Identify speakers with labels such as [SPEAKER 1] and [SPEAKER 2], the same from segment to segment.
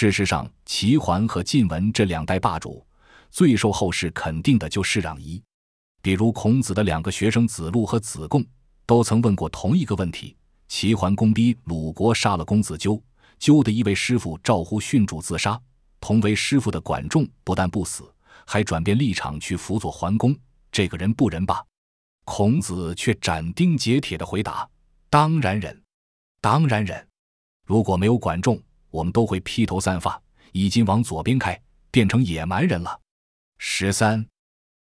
[SPEAKER 1] 事实上，齐桓和晋文这两代霸主，最受后世肯定的，就是让夷。比如孔子的两个学生子路和子贡，都曾问过同一个问题：齐桓公逼鲁国杀了公子纠，纠的一位师傅赵乎殉主自杀，同为师傅的管仲不但不死，还转变立场去辅佐桓公，这个人不仁吧？孔子却斩钉截铁的回答：“当然仁，当然仁。如果没有管仲。”我们都会披头散发，已经往左边开，变成野蛮人了。十三，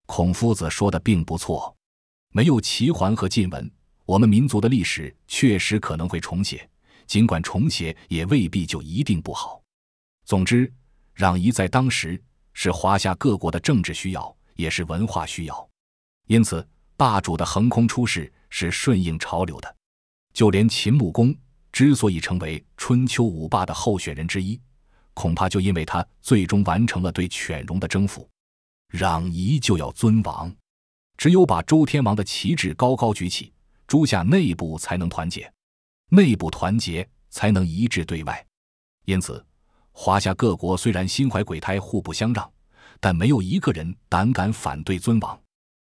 [SPEAKER 1] 孔夫子说的并不错，没有齐桓和晋文，我们民族的历史确实可能会重写。尽管重写也未必就一定不好。总之，攘夷在当时是华夏各国的政治需要，也是文化需要。因此，霸主的横空出世是顺应潮流的。就连秦穆公。之所以成为春秋五霸的候选人之一，恐怕就因为他最终完成了对犬戎的征服。攘夷就要尊王，只有把周天王的旗帜高高举起，诸夏内部才能团结，内部团结才能一致对外。因此，华夏各国虽然心怀鬼胎，互不相让，但没有一个人胆敢反对尊王。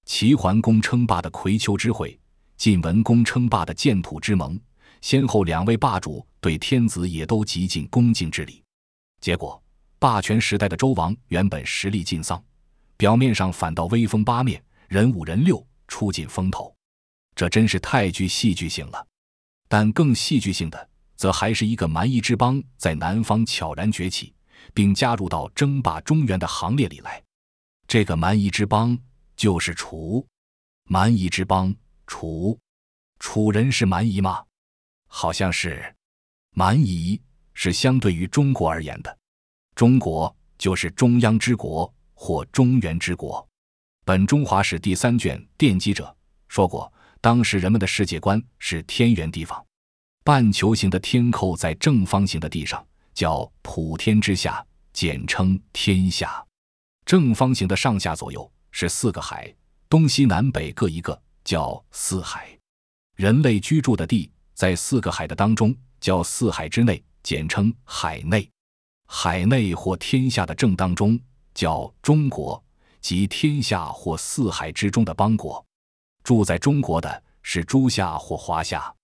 [SPEAKER 1] 齐桓公称霸的葵丘之会，晋文公称霸的建土之盟。先后两位霸主对天子也都极尽恭敬之礼，结果霸权时代的周王原本实力尽丧，表面上反倒威风八面，人五人六，出尽风头，这真是太具戏剧性了。但更戏剧性的，则还是一个蛮夷之邦在南方悄然崛起，并加入到争霸中原的行列里来。这个蛮夷之邦就是楚。蛮夷之邦，楚。楚人是蛮夷吗？好像是，蛮夷是相对于中国而言的，中国就是中央之国或中原之国。本《中华史》第三卷奠基者说过，当时人们的世界观是天圆地方，半球形的天扣在正方形的地上，叫普天之下，简称天下。正方形的上下左右是四个海，东西南北各一个，叫四海。人类居住的地。在四个海的当中，叫四海之内，简称海内。海内或天下的正当中，叫中国，即天下或四海之中的邦国。住在中国的是诸夏或华夏，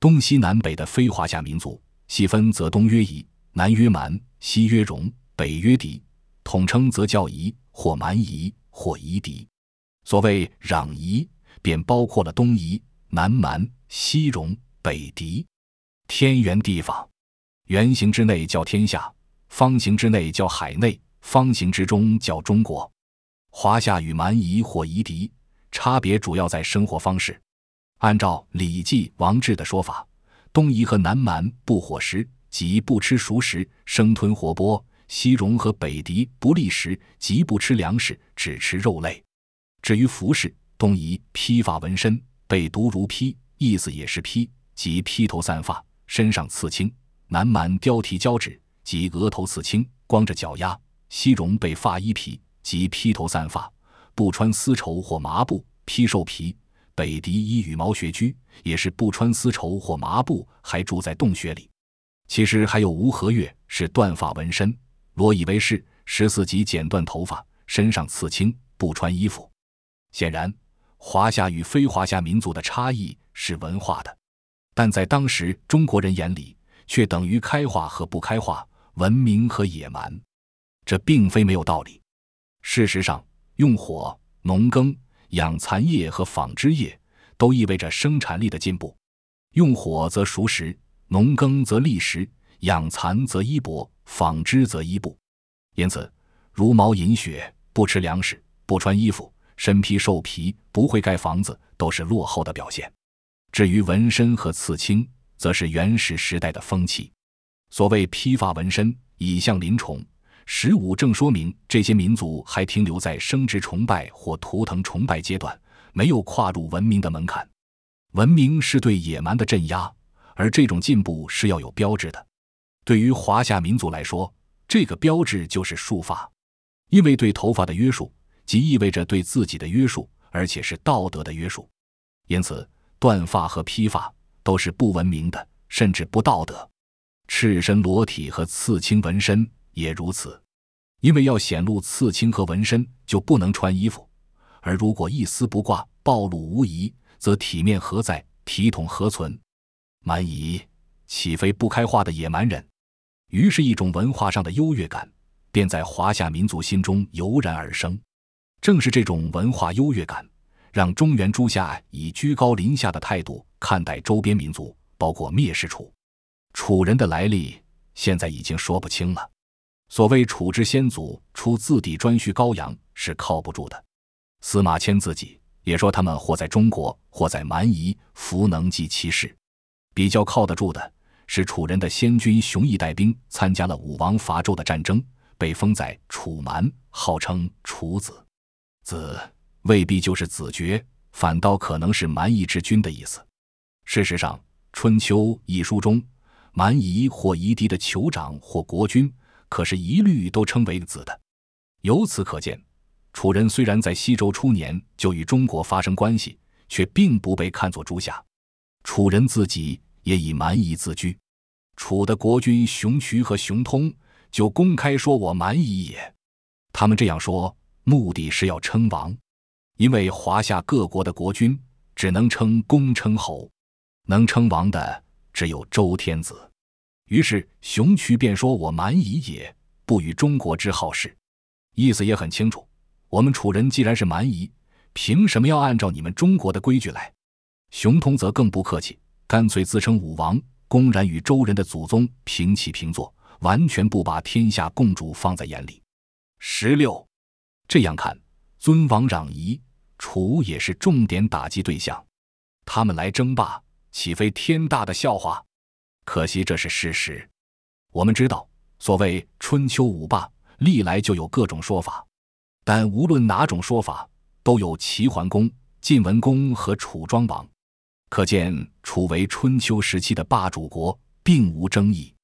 [SPEAKER 1] 东西南北的非华夏民族，细分则东曰夷，南曰蛮，西曰戎，北曰狄，统称则叫夷或蛮夷或夷狄。所谓攘夷，便包括了东夷、南蛮、西戎。北狄，天圆地方，圆形之内叫天下，方形之内叫海内，方形之中叫中国。华夏与蛮夷或夷狄差别主要在生活方式。按照《礼记·王志》的说法，东夷和南蛮不伙食，即不吃熟食，生吞活剥；西戎和北狄不利食，即不吃粮食，只吃肉类。至于服饰，东夷披发纹身，被狄如披，意思也是披。即披头散发，身上刺青；南蛮雕体交趾，即额头刺青，光着脚丫；西戎被发衣皮，即披头散发，不穿丝绸或麻布，披兽皮；北狄衣羽毛穴居，也是不穿丝绸或麻布，还住在洞穴里。其实还有吴和月是断发纹身，罗以为是十四级剪断头发，身上刺青，不穿衣服。显然，华夏与非华夏民族的差异是文化的。但在当时中国人眼里，却等于开化和不开化、文明和野蛮，这并非没有道理。事实上，用火、农耕、养蚕业和纺织业都意味着生产力的进步。用火则熟食，农耕则立食，养蚕则衣帛，纺织则衣布。因此，茹毛饮血、不吃粮食、不穿衣服、身披兽皮、不会盖房子，都是落后的表现。至于纹身和刺青，则是原始时代的风气。所谓披发文身，以象临宠，十五正说明这些民族还停留在生殖崇拜或图腾崇拜阶段，没有跨入文明的门槛。文明是对野蛮的镇压，而这种进步是要有标志的。对于华夏民族来说，这个标志就是束发，因为对头发的约束，即意味着对自己的约束，而且是道德的约束。因此。断发和披发都是不文明的，甚至不道德。赤身裸体和刺青纹身也如此，因为要显露刺青和纹身，就不能穿衣服；而如果一丝不挂、暴露无遗，则体面何在，体统何存？蛮夷岂非不开化的野蛮人？于是，一种文化上的优越感便在华夏民族心中油然而生。正是这种文化优越感。让中原诸夏以居高临下的态度看待周边民族，包括蔑视楚。楚人的来历现在已经说不清了。所谓“楚之先祖出自地颛顼高阳”，是靠不住的。司马迁自己也说：“他们或在中国，或在蛮夷，弗能济其事。”比较靠得住的是楚人的先君熊绎带兵参加了武王伐纣的战争，被封在楚蛮，号称楚子，子。未必就是子爵，反倒可能是蛮夷之君的意思。事实上，《春秋》一书中，蛮夷或夷狄的酋长或国君，可是一律都称为子的。由此可见，楚人虽然在西周初年就与中国发生关系，却并不被看作诸夏。楚人自己也以蛮夷自居。楚的国君熊渠和熊通就公开说：“我蛮夷也。”他们这样说，目的是要称王。因为华夏各国的国君只能称公称侯，能称王的只有周天子。于是熊渠便说：“我蛮夷也不与中国之好事。”意思也很清楚，我们楚人既然是蛮夷，凭什么要按照你们中国的规矩来？熊通则更不客气，干脆自称武王，公然与周人的祖宗平起平坐，完全不把天下共主放在眼里。十六，这样看尊王攘夷。楚也是重点打击对象，他们来争霸，岂非天大的笑话？可惜这是事实。我们知道，所谓春秋五霸，历来就有各种说法，但无论哪种说法，都有齐桓公、晋文公和楚庄王，可见楚为春秋时期的霸主国，并无争议。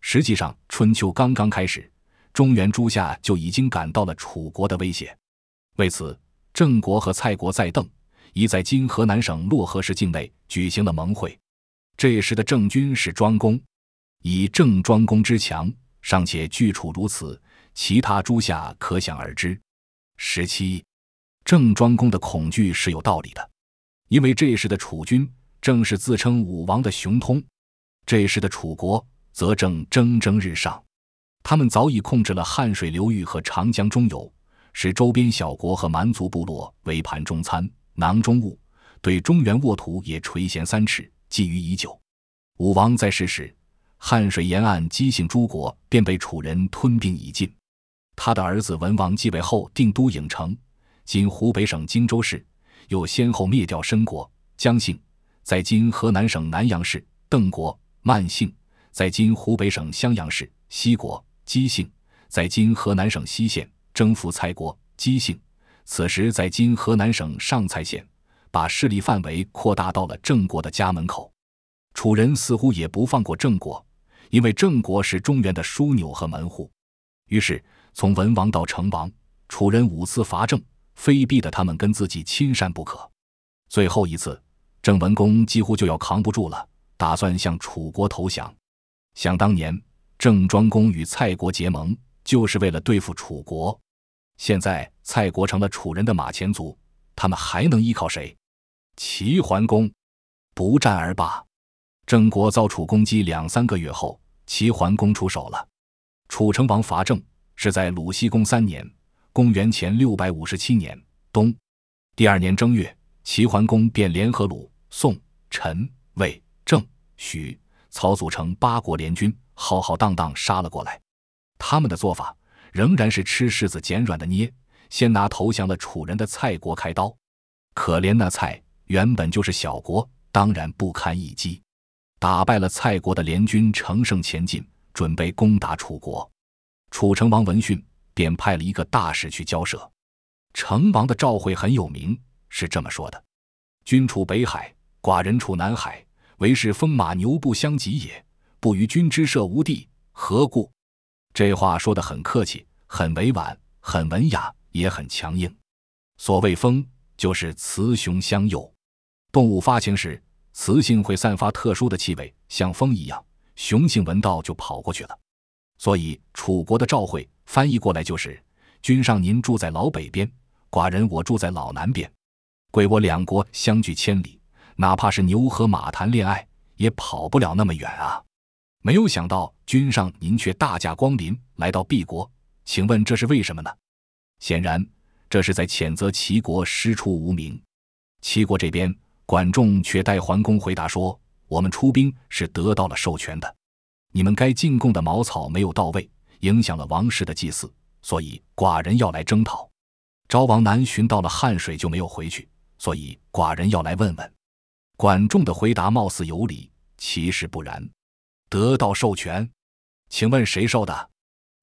[SPEAKER 1] 实际上，春秋刚刚开始，中原诸夏就已经感到了楚国的威胁，为此。郑国和蔡国在邓，已在今河南省漯河市境内举行了盟会。这时的郑军是庄公，以郑庄公之强，尚且惧楚如此，其他诸夏可想而知。十七，郑庄公的恐惧是有道理的，因为这时的楚军正是自称武王的熊通，这时的楚国则正蒸蒸日上，他们早已控制了汉水流域和长江中游。使周边小国和蛮族部落为盘中餐、囊中物，对中原沃土也垂涎三尺、觊觎已久。武王在世时，汉水沿岸姬姓诸国便被楚人吞并已尽。他的儿子文王继位后，定都郢城（今湖北省荆州市），又先后灭掉申国、姜姓（在今河南省南阳市）、邓国、曼姓（在今湖北省襄阳市）、西国、姬姓（在今河南省西县）。征服蔡国，姬姓，此时在今河南省上蔡县，把势力范围扩大到了郑国的家门口。楚人似乎也不放过郑国，因为郑国是中原的枢纽和门户。于是，从文王到成王，楚人五次伐郑，非逼得他们跟自己亲善不可。最后一次，郑文公几乎就要扛不住了，打算向楚国投降。想当年，郑庄公与蔡国结盟，就是为了对付楚国。现在蔡国成了楚人的马前卒，他们还能依靠谁？齐桓公，不战而罢。郑国遭楚攻击两三个月后，齐桓公出手了。楚成王伐郑是在鲁僖公三年（公元前六百五十七年）冬。第二年正月，齐桓公便联合鲁、宋、陈、卫、郑、许、曹组成八国联军，浩浩荡荡杀了过来。他们的做法。仍然是吃柿子捡软的捏，先拿投降了楚人的蔡国开刀。可怜那蔡原本就是小国，当然不堪一击。打败了蔡国的联军乘胜前进，准备攻打楚国。楚成王闻讯，便派了一个大使去交涉。成王的赵会很有名，是这么说的：“君处北海，寡人处南海，为是风马牛不相及也，不与君之社无地，何故？”这话说得很客气，很委婉，很文雅，也很强硬。所谓“风”，就是雌雄相佑。动物发情时，雌性会散发特殊的气味，像风一样，雄性闻到就跑过去了。所以，楚国的赵惠翻译过来就是：“君上您住在老北边，寡人我住在老南边。贵我两国相距千里，哪怕是牛和马谈恋爱，也跑不了那么远啊。”没有想到，君上您却大驾光临，来到 B 国，请问这是为什么呢？显然，这是在谴责齐国师出无名。齐国这边，管仲却代桓公回答说：“我们出兵是得到了授权的，你们该进贡的茅草没有到位，影响了王室的祭祀，所以寡人要来征讨。昭王南巡到了汉水就没有回去，所以寡人要来问问。”管仲的回答貌似有理，其实不然。得到授权，请问谁授的？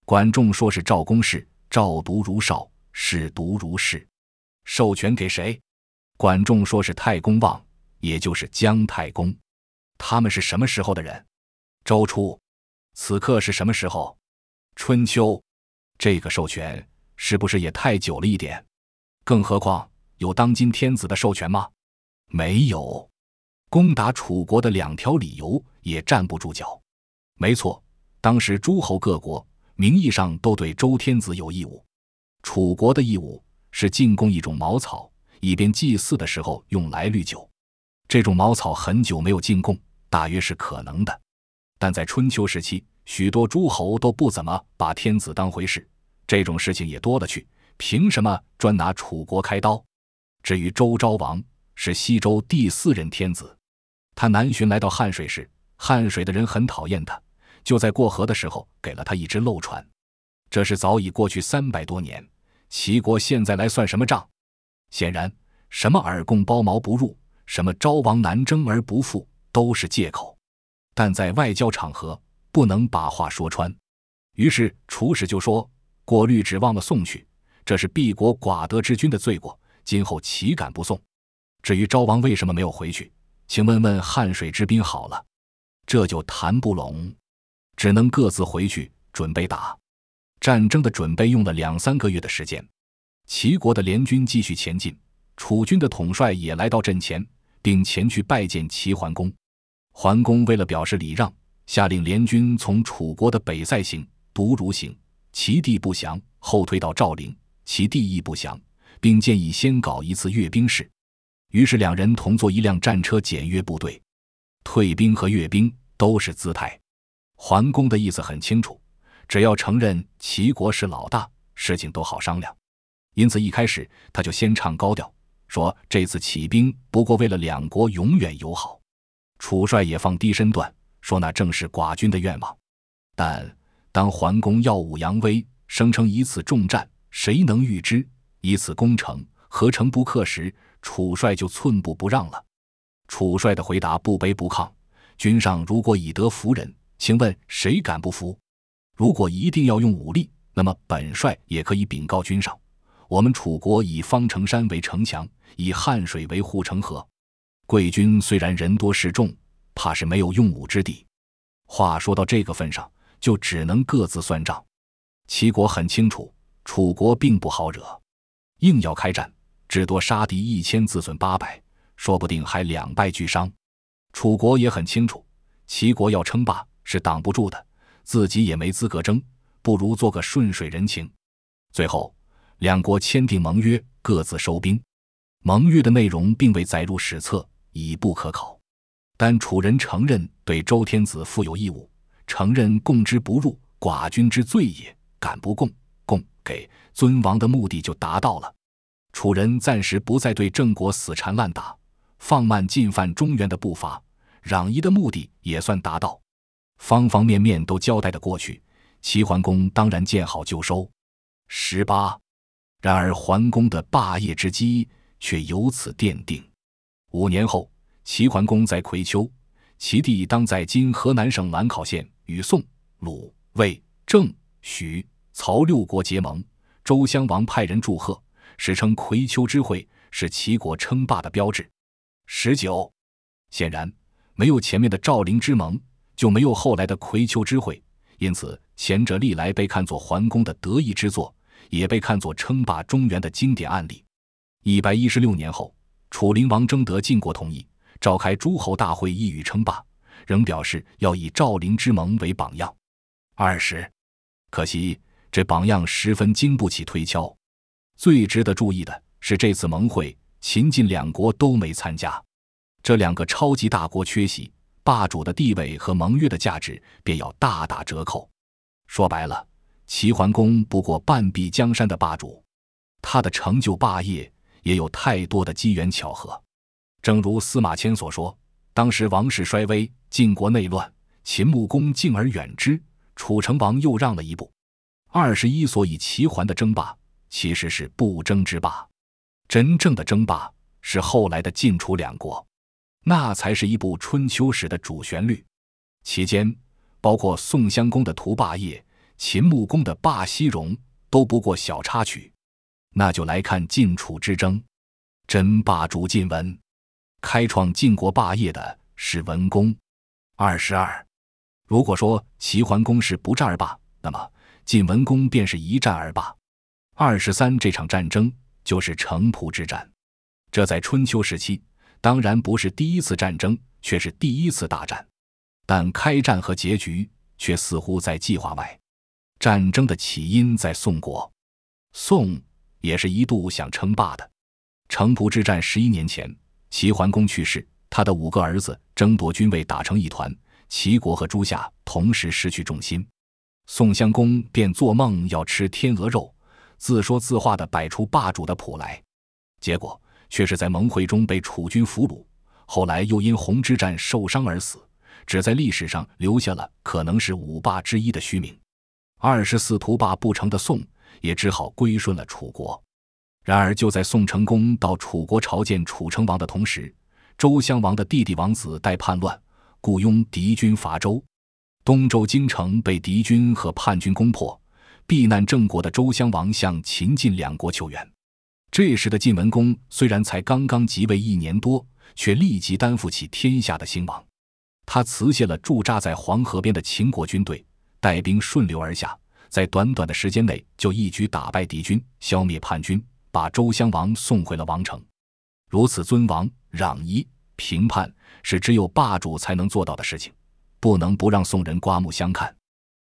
[SPEAKER 1] 管仲说是赵公氏，赵独如少，史独如氏。授权给谁？管仲说是太公望，也就是姜太公。他们是什么时候的人？周初。此刻是什么时候？春秋。这个授权是不是也太久了一点？更何况有当今天子的授权吗？没有。攻打楚国的两条理由也站不住脚。没错，当时诸侯各国名义上都对周天子有义务，楚国的义务是进贡一种茅草，以便祭祀的时候用来滤酒。这种茅草很久没有进贡，大约是可能的。但在春秋时期，许多诸侯都不怎么把天子当回事，这种事情也多了去。凭什么专拿楚国开刀？至于周昭王，是西周第四任天子，他南巡来到汉水时，汉水的人很讨厌他。就在过河的时候，给了他一只漏船。这是早已过去三百多年，齐国现在来算什么账？显然，什么耳共包毛不入，什么昭王南征而不复，都是借口。但在外交场合，不能把话说穿。于是楚使就说：“过滤纸忘了送去，这是敝国寡德之君的罪过，今后岂敢不送？”至于昭王为什么没有回去，请问问汉水之滨好了。这就谈不拢。只能各自回去准备打战争的准备用了两三个月的时间。齐国的联军继续前进，楚军的统帅也来到阵前，并前去拜见齐桓公。桓公为了表示礼让，下令联军从楚国的北塞行、独如行，齐地不降，后退到赵陵，其地亦不降，并建议先搞一次阅兵式。于是两人同坐一辆战车检阅部队。退兵和阅兵都是姿态。桓公的意思很清楚，只要承认齐国是老大，事情都好商量。因此一开始他就先唱高调，说这次起兵不过为了两国永远友好。楚帅也放低身段，说那正是寡君的愿望。但当桓公耀武扬威，声称以此重战，谁能预知？以此攻城，何城不克时，楚帅就寸步不让了。楚帅的回答不卑不亢：“君上如果以德服人。”请问谁敢不服？如果一定要用武力，那么本帅也可以禀告君上。我们楚国以方城山为城墙，以汉水为护城河。贵军虽然人多势众，怕是没有用武之地。话说到这个份上，就只能各自算账。齐国很清楚，楚国并不好惹。硬要开战，至多杀敌一千，自损八百，说不定还两败俱伤。楚国也很清楚，齐国要称霸。是挡不住的，自己也没资格争，不如做个顺水人情。最后，两国签订盟约，各自收兵。盟约的内容并未载入史册，已不可考。但楚人承认对周天子负有义务，承认共之不入，寡君之罪也。敢不共，共给尊王的目的就达到了。楚人暂时不再对郑国死缠烂打，放慢进犯中原的步伐，攘夷的目的也算达到。方方面面都交代的过去，齐桓公当然见好就收。十八，然而桓公的霸业之基却由此奠定。五年后，齐桓公在葵丘，齐地当在今河南省兰考县，与宋、鲁、卫、郑、许、曹六国结盟。周襄王派人祝贺，史称葵丘之会，是齐国称霸的标志。十九，显然没有前面的赵灵之盟。就没有后来的葵丘之会，因此前者历来被看作桓公的得意之作，也被看作称霸中原的经典案例。一百一十六年后，楚灵王征得晋国同意，召开诸侯大会，意欲称霸，仍表示要以赵灵之盟为榜样。二十，可惜这榜样十分经不起推敲。最值得注意的是，这次盟会，秦晋两国都没参加，这两个超级大国缺席。霸主的地位和盟约的价值便要大打折扣。说白了，齐桓公不过半壁江山的霸主，他的成就霸业也有太多的机缘巧合。正如司马迁所说：“当时王室衰微，晋国内乱，秦穆公敬而远之，楚成王又让了一步。”二十一，所以齐桓的争霸其实是不争之霸，真正的争霸是后来的晋楚两国。那才是一部春秋史的主旋律，其间包括宋襄公的屠霸业、秦穆公的霸西戎，都不过小插曲。那就来看晋楚之争，真霸主晋文，开创晋国霸业的是文公。二十二，如果说齐桓公是不战而霸，那么晋文公便是一战而霸。二十三，这场战争就是城濮之战，这在春秋时期。当然不是第一次战争，却是第一次大战，但开战和结局却似乎在计划外。战争的起因在宋国，宋也是一度想称霸的。城濮之战十一年前，齐桓公去世，他的五个儿子争夺君位，打成一团，齐国和诸夏同时失去重心。宋襄公便做梦要吃天鹅肉，自说自话的摆出霸主的谱来，结果。却是在盟会中被楚军俘虏，后来又因红之战受伤而死，只在历史上留下了可能是五霸之一的虚名。二十四图霸不成的宋，也只好归顺了楚国。然而就在宋成功到楚国朝见楚成王的同时，周襄王的弟弟王子带叛乱，雇佣敌军伐周，东周京城被敌军和叛军攻破，避难郑国的周襄王向秦晋两国求援。这时的晋文公虽然才刚刚即位一年多，却立即担负起天下的兴亡。他辞谢了驻扎在黄河边的秦国军队，带兵顺流而下，在短短的时间内就一举打败敌军，消灭叛军，把周襄王送回了王城。如此尊王攘夷、平叛，是只有霸主才能做到的事情，不能不让宋人刮目相看。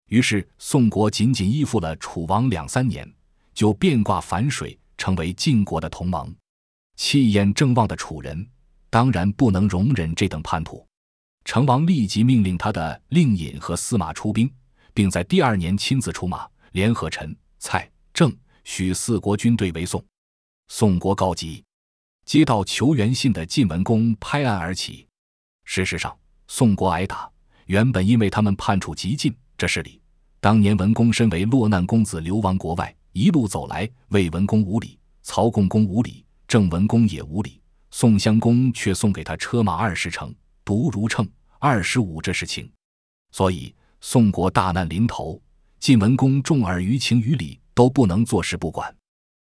[SPEAKER 1] 于是，宋国仅仅依附了楚王两三年，就变卦反水。成为晋国的同盟，气焰正旺的楚人当然不能容忍这等叛徒。成王立即命令他的令尹和司马出兵，并在第二年亲自出马，联合陈、蔡、郑、许四国军队围宋。宋国告急，接到求援信的晋文公拍案而起。事实上，宋国挨打原本因为他们叛处极尽，这势力。当年文公身为落难公子，流亡国外。一路走来，魏文公无礼，曹共公无礼，郑文公也无礼，宋襄公却送给他车马二十乘，独如秤二十五，这是情。所以，宋国大难临头，晋文公重耳于情于理都不能坐视不管。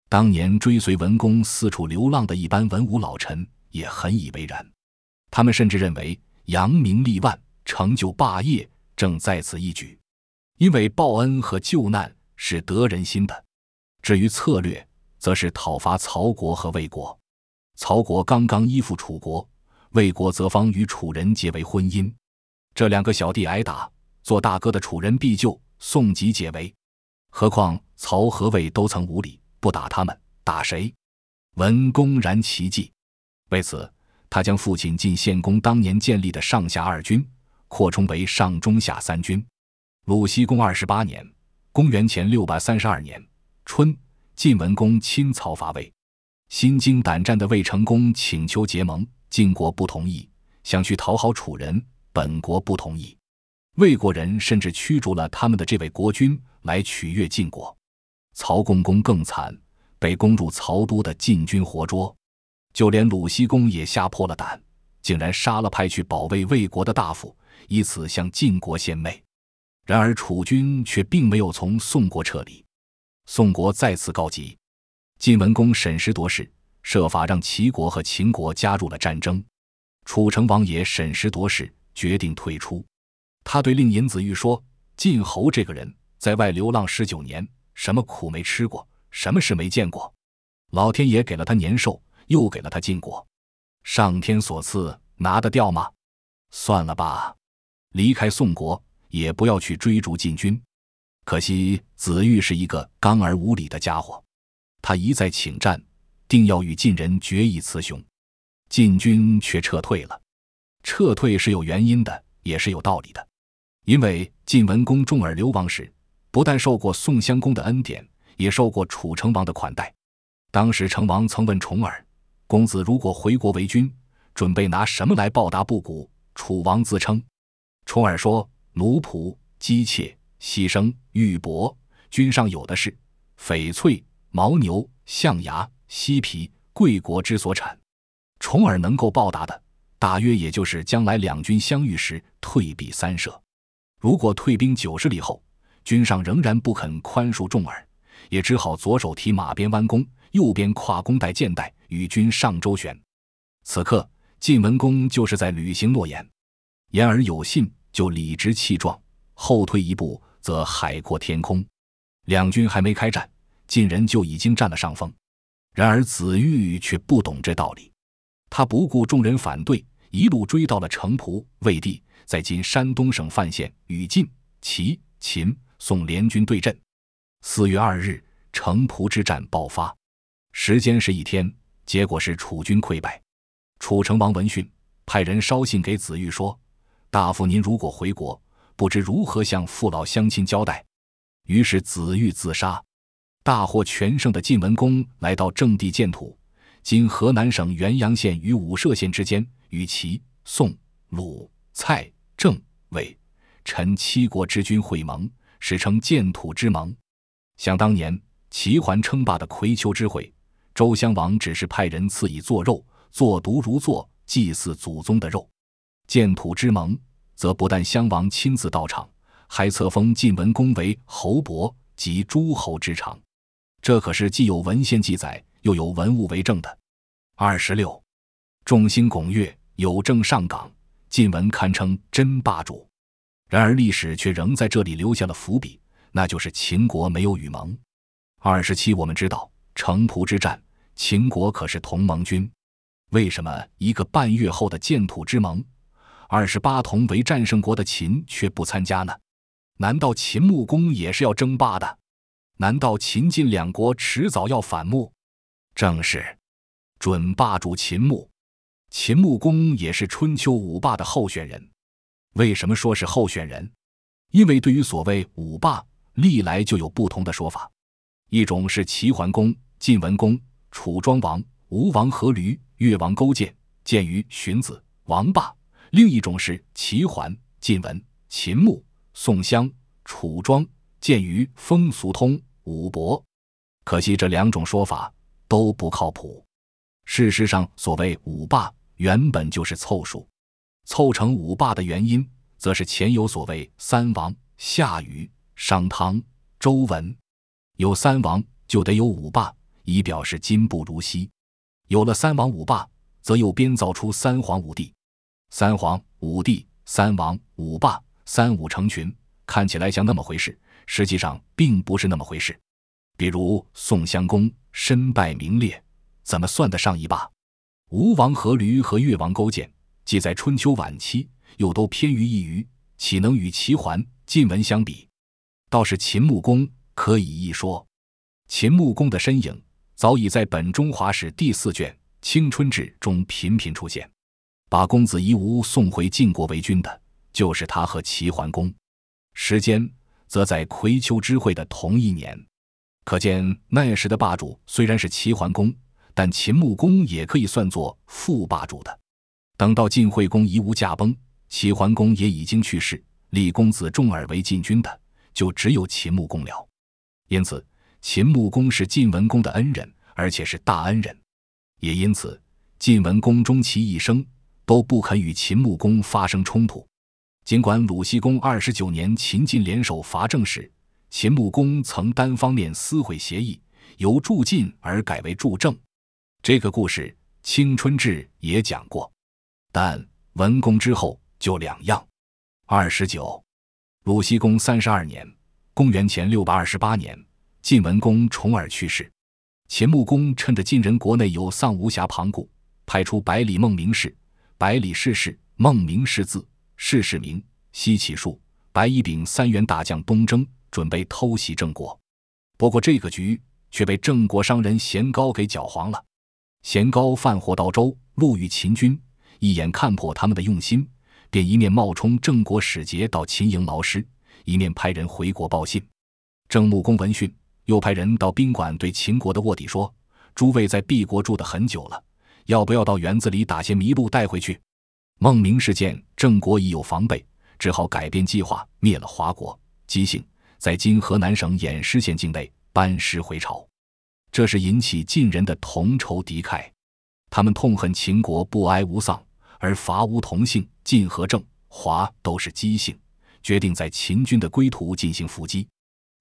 [SPEAKER 1] 当年追随文公四处流浪的一班文武老臣也很以为然，他们甚至认为扬名立万、成就霸业正在此一举，因为报恩和救难是得人心的。至于策略，则是讨伐曹国和魏国。曹国刚刚依附楚国，魏国则方与楚人结为婚姻。这两个小弟挨打，做大哥的楚人必救，宋吉解围。何况曹和魏都曾无礼，不打他们，打谁？文公然奇计，为此他将父亲晋献公当年建立的上下二军扩充为上中下三军。鲁西公二十八年（公元前六百三十二年）。春，晋文公亲曹伐魏，心惊胆战的魏成公请求结盟，晋国不同意，想去讨好楚人，本国不同意，魏国人甚至驱逐了他们的这位国君来取悦晋国。曹共公更惨，被攻入曹都的晋军活捉，就连鲁西公也吓破了胆，竟然杀了派去保卫魏国的大夫，以此向晋国献媚。然而，楚军却并没有从宋国撤离。宋国再次告急，晋文公审时度势，设法让齐国和秦国加入了战争。楚成王也审时度势，决定退出。他对令尹子玉说：“晋侯这个人，在外流浪十九年，什么苦没吃过，什么事没见过。老天爷给了他年寿，又给了他晋国，上天所赐，拿得掉吗？算了吧，离开宋国，也不要去追逐晋军。”可惜子玉是一个刚而无礼的家伙，他一再请战，定要与晋人决一雌雄，晋军却撤退了。撤退是有原因的，也是有道理的，因为晋文公重耳流亡时，不但受过宋襄公的恩典，也受过楚成王的款待。当时成王曾问重耳：“公子如果回国为君，准备拿什么来报答布谷？”楚王自称：“重耳说奴仆、姬妾。”牺牲玉帛，君上有的是；翡翠、牦牛、象牙、犀皮，贵国之所产。重耳能够报答的，大约也就是将来两军相遇时退避三舍。如果退兵九十里后，君上仍然不肯宽恕重耳，也只好左手提马鞭弯弓，右边跨弓带箭带，与君上周旋。此刻，晋文公就是在履行诺言，言而有信，就理直气壮。后退一步，则海阔天空。两军还没开战，晋人就已经占了上风。然而子玉却不懂这道理，他不顾众人反对，一路追到了城濮。魏地在今山东省范县，与晋、齐、秦、宋联军对阵。四月二日，城濮之战爆发。时间是一天，结果是楚军溃败。楚成王闻讯，派人捎信给子玉说：“大夫，您如果回国。”不知如何向父老乡亲交代，于是子玉自杀。大获全胜的晋文公来到郑地建土，今河南省原阳县与武涉县之间，与齐、宋、鲁、蔡、郑、卫、陈七国之君会盟，史称建土之盟。想当年齐桓称霸的葵丘之会，周襄王只是派人赐以做肉，做毒如做祭祀祖宗的肉。建土之盟。则不但襄王亲自到场，还册封晋文公为侯伯及诸侯之长，这可是既有文献记载又有文物为证的。二十六，众星拱月，有政上岗，晋文堪称真霸主。然而历史却仍在这里留下了伏笔，那就是秦国没有与盟。二十七，我们知道城濮之战，秦国可是同盟军，为什么一个半月后的建土之盟？二十八同为战胜国的秦却不参加呢？难道秦穆公也是要争霸的？难道秦晋两国迟早要反目？正是，准霸主秦穆，秦穆公也是春秋五霸的候选人。为什么说是候选人？因为对于所谓五霸，历来就有不同的说法。一种是齐桓公、晋文公、楚庄王、吴王阖闾、越王勾践、见于《荀子王霸。另一种是齐桓、晋文、秦穆、宋襄、楚庄、建于，风俗通五伯。可惜这两种说法都不靠谱。事实上，所谓五霸原本就是凑数，凑成五霸的原因，则是前有所谓三王：夏禹、商汤、周文。有三王，就得有五霸，以表示今不如昔。有了三王五霸，则又编造出三皇五帝。三皇五帝、三王五霸、三五成群，看起来像那么回事，实际上并不是那么回事。比如宋襄公身败名裂，怎么算得上一霸？吴王阖闾和越王勾践，既在春秋晚期，又都偏于一隅，岂能与齐桓、晋文相比？倒是秦穆公可以一说。秦穆公的身影早已在《本中华史》第四卷《青春志》中频频出现。把公子夷吾送回晋国为君的，就是他和齐桓公。时间则在葵丘之会的同一年，可见那时的霸主虽然是齐桓公，但秦穆公也可以算作副霸主的。等到晋惠公夷吾驾崩，齐桓公也已经去世，立公子重耳为晋君的，就只有秦穆公了。因此，秦穆公是晋文公的恩人，而且是大恩人。也因此，晋文公终其一生。都不肯与秦穆公发生冲突。尽管鲁西公二十九年，秦晋联手伐郑时，秦穆公曾单方面撕毁协议，由助晋而改为助郑。这个故事《青春志》也讲过，但文公之后就两样。二十九，鲁西公三十二年（公元前六百二十八年），晋文公重耳去世，秦穆公趁着晋人国内有丧无暇，旁顾派出百里孟明氏。百里世事，孟明世字世世名西乞术，白乙丙三员大将东征，准备偷袭郑国。不过这个局却被郑国商人咸高给搅黄了。咸高犯货到周，路遇秦军，一眼看破他们的用心，便一面冒充郑国使节到秦营劳师，一面派人回国报信。郑穆公闻讯，又派人到宾馆对秦国的卧底说：“诸位在敝国住的很久了。”要不要到园子里打些麋鹿带回去？孟明视见郑国已有防备，只好改变计划，灭了华国。姬姓在今河南省偃师县境内班师回朝，这是引起晋人的同仇敌忾。他们痛恨秦国不哀无丧，而伐吴同姓。晋和郑、华都是姬姓，决定在秦军的归途进行伏击。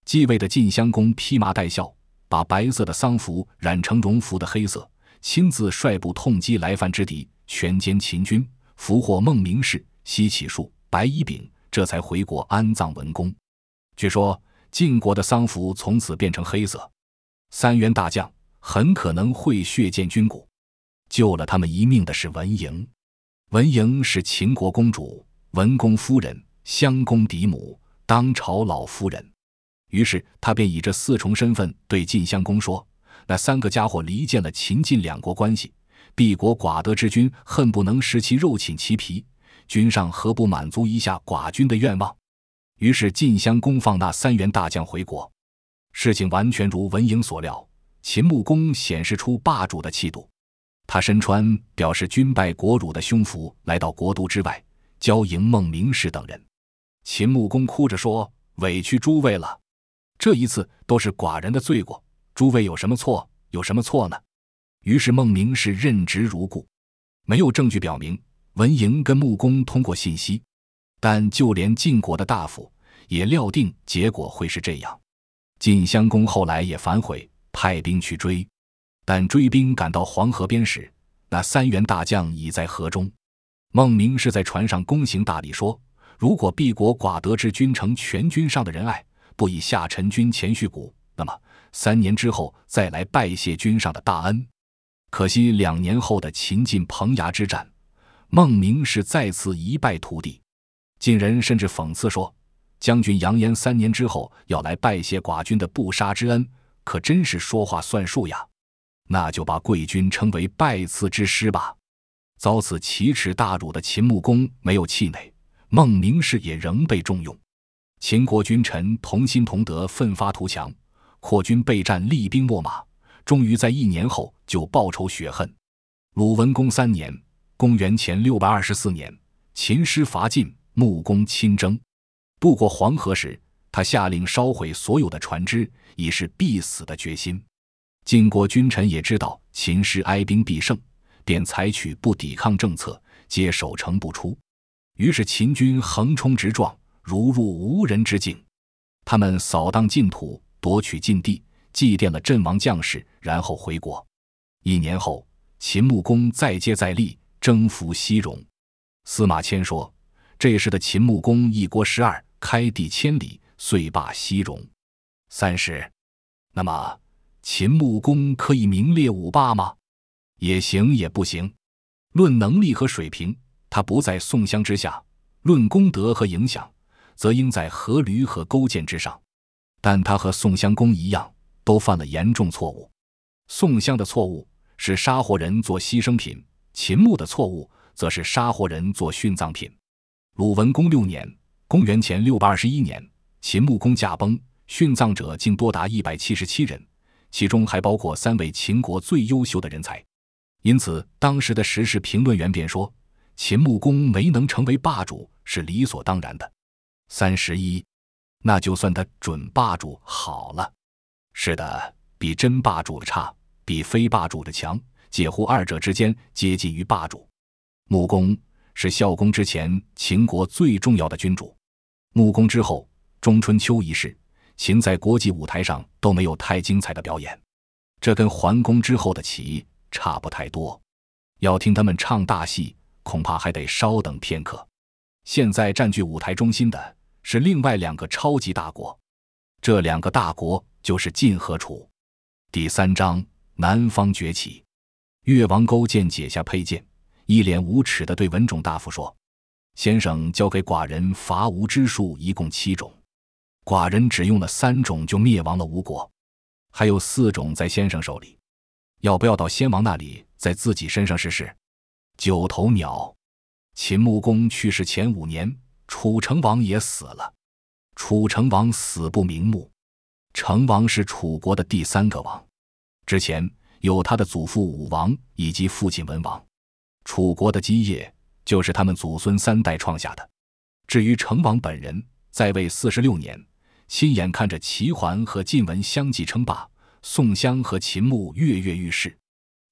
[SPEAKER 1] 继位的晋襄公披麻戴孝，把白色的丧服染成戎服的黑色。亲自率部痛击来犯之敌，全歼秦军，俘获孟明氏、西乞术、白乙丙，这才回国安葬文公。据说晋国的丧服从此变成黑色。三员大将很可能会血溅军鼓，救了他们一命的是文嬴。文嬴是秦国公主、文公夫人、襄公嫡母、当朝老夫人，于是他便以这四重身份对晋襄公说。那三个家伙离间了秦晋两国关系，敝国寡德之君恨不能食其肉，寝其皮。君上何不满足一下寡君的愿望？于是晋襄公放那三员大将回国。事情完全如文嬴所料，秦穆公显示出霸主的气度，他身穿表示军败国辱的胸服，来到国都之外，交迎孟明氏等人。秦穆公哭着说：“委屈诸位了，这一次都是寡人的罪过。”诸位有什么错？有什么错呢？于是孟明是任职如故，没有证据表明文莹跟穆公通过信息，但就连晋国的大夫也料定结果会是这样。晋襄公后来也反悔，派兵去追，但追兵赶到黄河边时，那三员大将已在河中。孟明是在船上躬行大礼，说：“如果敝国寡得知君承全君上的仁爱，不以下臣君前畜谷，那么。”三年之后再来拜谢君上的大恩，可惜两年后的秦晋彭衙之战，孟明是再次一败涂地。晋人甚至讽刺说：“将军扬言三年之后要来拜谢寡君的不杀之恩，可真是说话算数呀！”那就把贵军称为拜赐之师吧。遭此奇耻大辱的秦穆公没有气馁，孟明氏也仍被重用，秦国君臣同心同德，奋发图强。扩军备战，厉兵秣马，终于在一年后就报仇雪恨。鲁文公三年（公元前六百二十四年），秦师伐晋，穆公亲征。渡过黄河时，他下令烧毁所有的船只，以示必死的决心。晋国君臣也知道秦师哀兵必胜，便采取不抵抗政策，皆守城不出。于是秦军横冲直撞，如入无人之境。他们扫荡净土。夺取晋地，祭奠了阵亡将士，然后回国。一年后，秦穆公再接再厉，征服西戎。司马迁说：“这时的秦穆公一国十二，开地千里，遂霸西戎。”三十，那么秦穆公可以名列五霸吗？也行，也不行。论能力和水平，他不在宋襄之下；论功德和影响，则应在阖闾和勾践之上。但他和宋襄公一样，都犯了严重错误。宋襄的错误是杀活人做牺牲品，秦穆的错误则是杀活人做殉葬品。鲁文公六年（公元前六百二十一年），秦穆公驾崩，殉葬者竟多达一百七十七人，其中还包括三位秦国最优秀的人才。因此，当时的时事评论员便说，秦穆公没能成为霸主是理所当然的。三十一。那就算他准霸主好了。是的，比真霸主的差，比非霸主的强，介乎二者之间，接近于霸主。穆公是孝公之前秦国最重要的君主。穆公之后中春秋一世，秦在国际舞台上都没有太精彩的表演。这跟桓公之后的齐差不太多。要听他们唱大戏，恐怕还得稍等片刻。现在占据舞台中心的。是另外两个超级大国，这两个大国就是晋和楚。第三章，南方崛起。越王勾践解下佩剑，一脸无耻的对文种大夫说：“先生交给寡人伐吴之术一共七种，寡人只用了三种就灭亡了吴国，还有四种在先生手里，要不要到先王那里，在自己身上试试？”九头鸟，秦穆公去世前五年。楚成王也死了，楚成王死不瞑目。成王是楚国的第三个王，之前有他的祖父武王以及父亲文王，楚国的基业就是他们祖孙三代创下的。至于成王本人，在位四十六年，亲眼看着齐桓和晋文相继称霸，宋襄和秦穆跃跃欲试，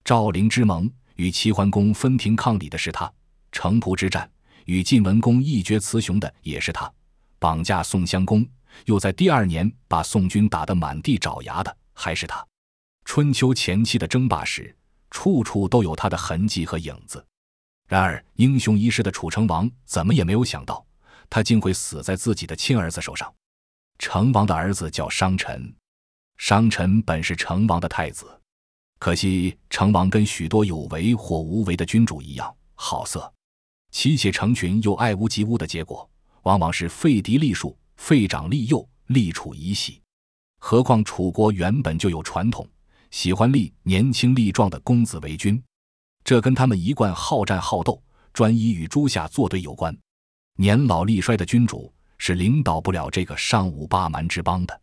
[SPEAKER 1] 赵、陵之盟与齐桓公分庭抗礼的是他，城濮之战。与晋文公一决雌雄的也是他，绑架宋襄公，又在第二年把宋军打得满地找牙的还是他。春秋前期的争霸史，处处都有他的痕迹和影子。然而，英雄一世的楚成王怎么也没有想到，他竟会死在自己的亲儿子手上。成王的儿子叫商臣，商臣本是成王的太子，可惜成王跟许多有为或无为的君主一样，好色。妻妾成群又爱屋及乌的结果，往往是废嫡立庶、废长立幼、立储遗系。何况楚国原本就有传统，喜欢立年轻力壮的公子为君，这跟他们一贯好战好斗、专一与诸夏作对有关。年老力衰的君主是领导不了这个尚武霸蛮之邦的。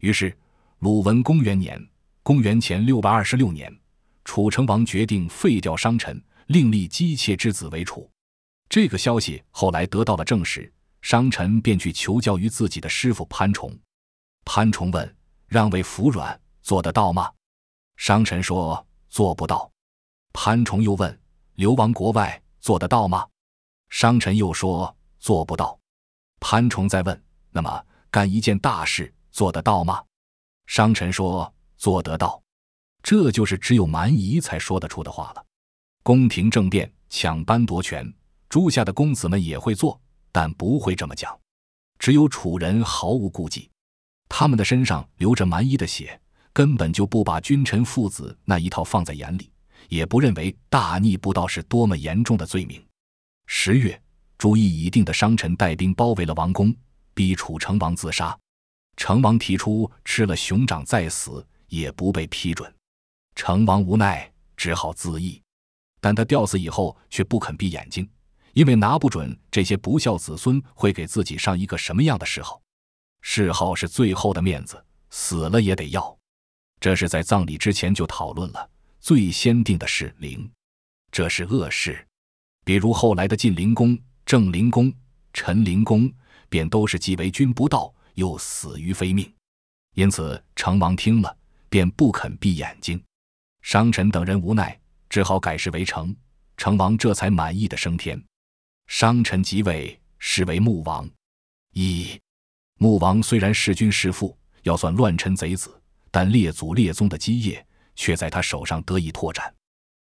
[SPEAKER 1] 于是，鲁文公元年（公元前六百二十六年），楚成王决定废掉商臣，另立姬妾之子为楚。这个消息后来得到了证实，商臣便去求教于自己的师傅潘崇。潘崇问：“让位服软，做得到吗？”商臣说：“做不到。”潘崇又问：“流亡国外，做得到吗？”商臣又说：“做不到。”潘崇再问：“那么干一件大事，做得到吗？”商臣说：“做得到。”这就是只有蛮夷才说得出的话了。宫廷政变，抢班夺权。诸下的公子们也会做，但不会这么讲。只有楚人毫无顾忌，他们的身上流着蛮夷的血，根本就不把君臣父子那一套放在眼里，也不认为大逆不道是多么严重的罪名。十月，朱意已定的商臣带兵包围了王宫，逼楚成王自杀。成王提出吃了熊掌再死，也不被批准。成王无奈，只好自缢。但他吊死以后，却不肯闭眼睛。因为拿不准这些不孝子孙会给自己上一个什么样的谥号，谥号是最后的面子，死了也得要。这是在葬礼之前就讨论了，最先定的是灵，这是恶事。比如后来的晋灵公、郑灵公、陈灵公，便都是既为君不道，又死于非命。因此，成王听了便不肯闭眼睛，商臣等人无奈，只好改谥为成。成王这才满意的升天。商臣即位，是为穆王。一，穆王虽然弑君弑父，要算乱臣贼子，但列祖列宗的基业却在他手上得以拓展。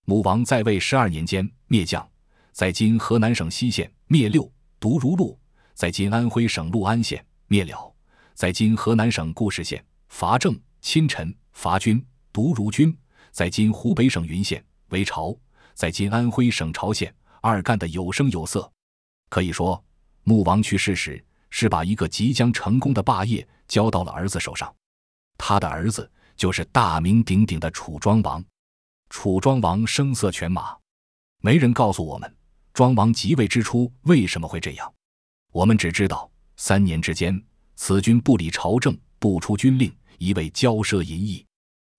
[SPEAKER 1] 穆王在位十二年间，灭将，在今河南省西县灭六；独如禄，在今安徽省六安县灭了；在今河南省固始县伐郑，亲臣伐君，独如君，在今湖北省云县为朝，在今安徽省朝县。二干的有声有色，可以说，穆王去世时是把一个即将成功的霸业交到了儿子手上。他的儿子就是大名鼎鼎的楚庄王。楚庄王声色犬马，没人告诉我们庄王即位之初为什么会这样。我们只知道三年之间，此君不理朝政，不出军令，一味骄奢淫逸。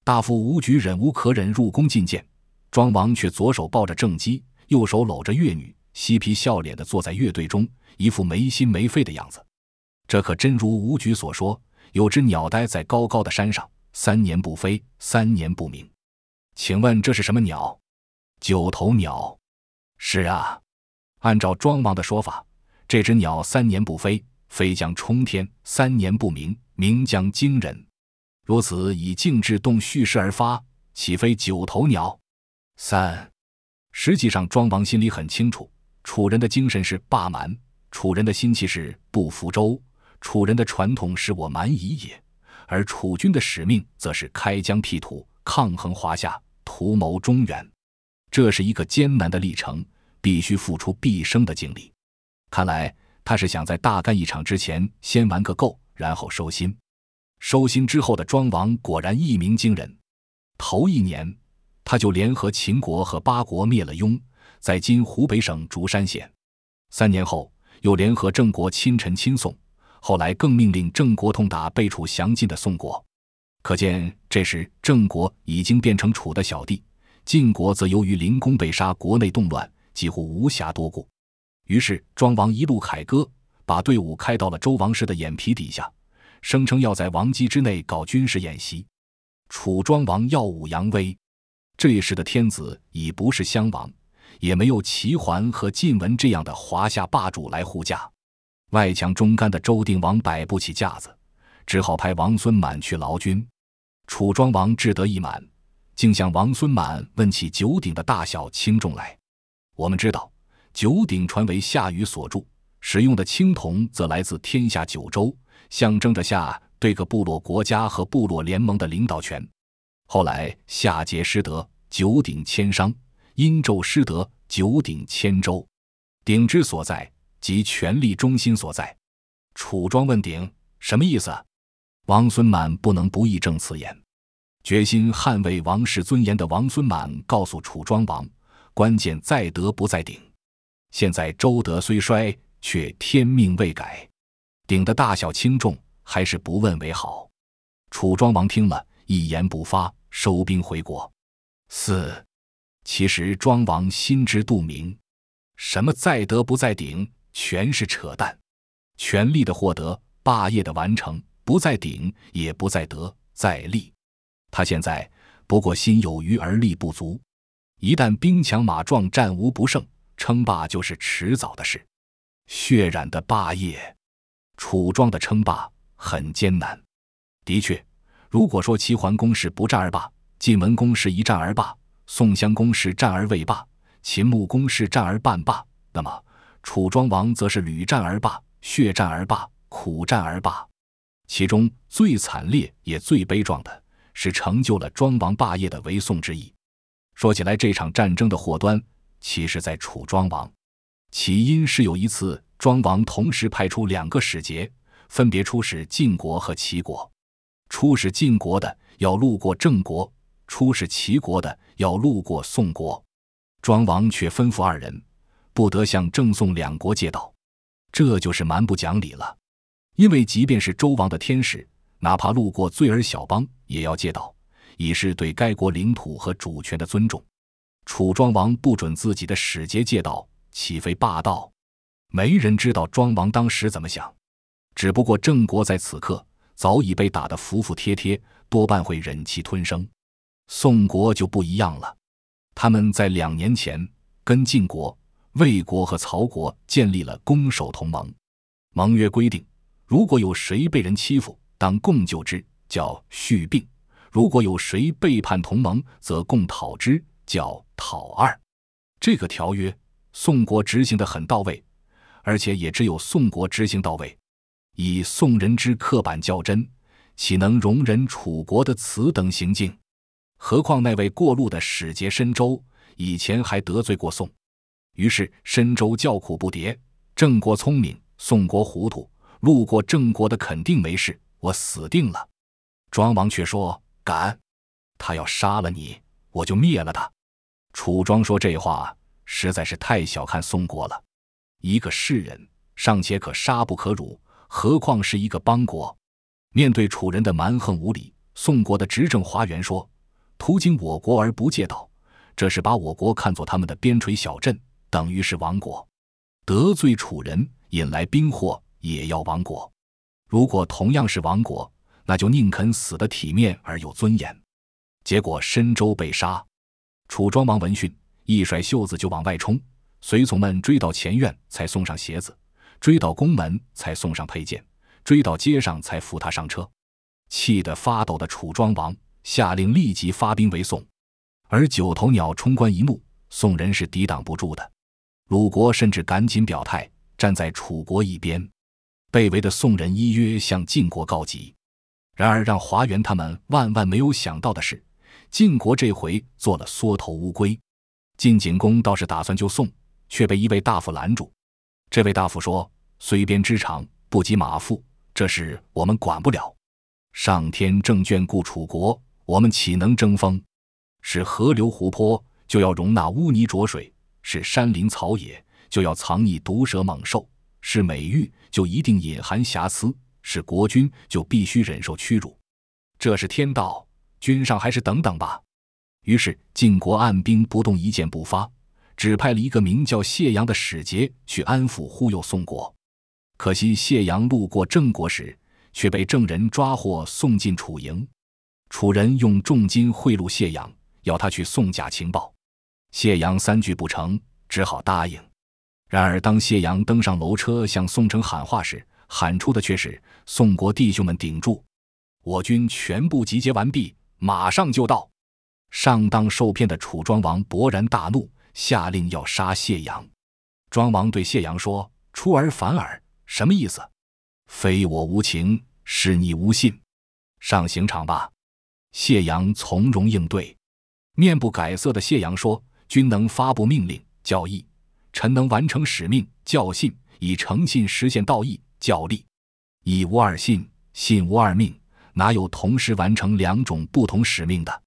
[SPEAKER 1] 大夫吴举忍无可忍，入宫觐见庄王，却左手抱着正绩，右手搂着乐女，嬉皮笑脸的坐在乐队中，一副没心没肺的样子。这可真如吴局所说，有只鸟待在高高的山上，三年不飞，三年不鸣。请问这是什么鸟？九头鸟。是啊，按照庄王的说法，这只鸟三年不飞，飞将冲天；三年不鸣，鸣将惊人。如此以静制动，蓄势而发，岂非九头鸟？三。实际上，庄王心里很清楚，楚人的精神是霸蛮，楚人的心气是不服周，楚人的传统是我蛮夷也，而楚军的使命则是开疆辟土，抗衡华夏，图谋中原。这是一个艰难的历程，必须付出毕生的精力。看来他是想在大干一场之前先玩个够，然后收心。收心之后的庄王果然一鸣惊人，头一年。他就联合秦国和八国灭了雍，在今湖北省竹山县。三年后，又联合郑国亲陈亲宋，后来更命令郑国痛打被楚降晋的宋国。可见，这时郑国已经变成楚的小弟，晋国则由于灵公被杀，国内动乱，几乎无暇多顾。于是，庄王一路凯歌，把队伍开到了周王室的眼皮底下，声称要在王畿之内搞军事演习。楚庄王耀武扬威。这时的天子已不是襄王，也没有齐桓和晋文这样的华夏霸主来护驾。外强中干的周定王摆不起架子，只好派王孙满去劳军。楚庄王志得意满，竟向王孙满问起九鼎的大小轻重来。我们知道，九鼎传为夏禹所铸，使用的青铜则来自天下九州，象征着夏对各部落国家和部落联盟的领导权。后来夏桀失德，九鼎迁商；殷纣失德，九鼎迁周。鼎之所在，即权力中心所在。楚庄问鼎，什么意思？王孙满不能不义正辞严，决心捍卫王室尊严的王孙满告诉楚庄王：关键在德不在鼎。现在周德虽衰，却天命未改，鼎的大小轻重还是不问为好。楚庄王听了一言不发。收兵回国。四，其实庄王心知肚明，什么在德不在鼎，全是扯淡。权力的获得，霸业的完成，不在鼎，也不在德，在利。他现在不过心有余而力不足。一旦兵强马壮，战无不胜，称霸就是迟早的事。血染的霸业，楚庄的称霸很艰难。的确。如果说齐桓公是不战而罢，晋文公是一战而罢，宋襄公是战而未罢，秦穆公是战而半罢，那么楚庄王则是屡战而罢，血战而罢，苦战而罢。其中最惨烈也最悲壮的是成就了庄王霸业的为宋之役。说起来，这场战争的祸端其实在楚庄王，起因是有一次，庄王同时派出两个使节，分别出使晋国和齐国。出使晋国的要路过郑国，出使齐国的要路过宋国，庄王却吩咐二人不得向郑、宋两国借道，这就是蛮不讲理了。因为即便是周王的天使，哪怕路过罪儿小邦，也要借道，以示对该国领土和主权的尊重。楚庄王不准自己的使节借道，岂非霸道？没人知道庄王当时怎么想，只不过郑国在此刻。早已被打得服服帖帖，多半会忍气吞声。宋国就不一样了，他们在两年前跟晋国、魏国和曹国建立了攻守同盟，盟约规定，如果有谁被人欺负，当共救之，叫叙病；如果有谁背叛同盟，则共讨之，叫讨二。这个条约，宋国执行得很到位，而且也只有宋国执行到位。以宋人之刻板较真，岂能容忍楚国的此等行径？何况那位过路的使节申州以前还得罪过宋，于是申州叫苦不迭。郑国聪明，宋国糊涂。路过郑国的肯定没事，我死定了。庄王却说：“敢，他要杀了你，我就灭了他。”楚庄说这话实在是太小看宋国了。一个士人尚且可杀不可辱。何况是一个邦国，面对楚人的蛮横无理，宋国的执政华元说：“途经我国而不借道，这是把我国看作他们的边陲小镇，等于是亡国。得罪楚人，引来兵祸，也要亡国。如果同样是亡国，那就宁肯死得体面而有尊严。”结果申舟被杀，楚庄王闻讯，一甩袖子就往外冲，随从们追到前院才送上鞋子。追到宫门才送上佩剑，追到街上才扶他上车，气得发抖的楚庄王下令立即发兵围宋，而九头鸟冲冠一怒，宋人是抵挡不住的。鲁国甚至赶紧表态，站在楚国一边。被围的宋人依约向晋国告急，然而让华元他们万万没有想到的是，晋国这回做了缩头乌龟。晋景公倒是打算救宋，却被一位大夫拦住。这位大夫说：“虽鞭之长，不及马腹，这事我们管不了。上天正眷顾楚国，我们岂能争锋？是河流湖泊，就要容纳污泥浊水；是山林草野，就要藏匿毒蛇猛兽；是美玉，就一定隐含瑕疵；是国君，就必须忍受屈辱。这是天道，君上还是等等吧。”于是晋国按兵不动，一箭不发。指派了一个名叫谢阳的使节去安抚忽悠宋国，可惜谢阳路过郑国时却被郑人抓获，送进楚营。楚人用重金贿赂谢阳，要他去送假情报。谢阳三句不成，只好答应。然而当谢阳登上楼车向宋城喊话时，喊出的却是“宋国弟兄们顶住，我军全部集结完毕，马上就到。”上当受骗的楚庄王勃然大怒。下令要杀谢阳，庄王对谢阳说：“出尔反尔，什么意思？非我无情，是你无信。上刑场吧。”谢阳从容应对，面不改色的谢阳说：“君能发布命令，教义；臣能完成使命，教信。以诚信实现道义，教利。以无二信，信无二命，哪有同时完成两种不同使命的？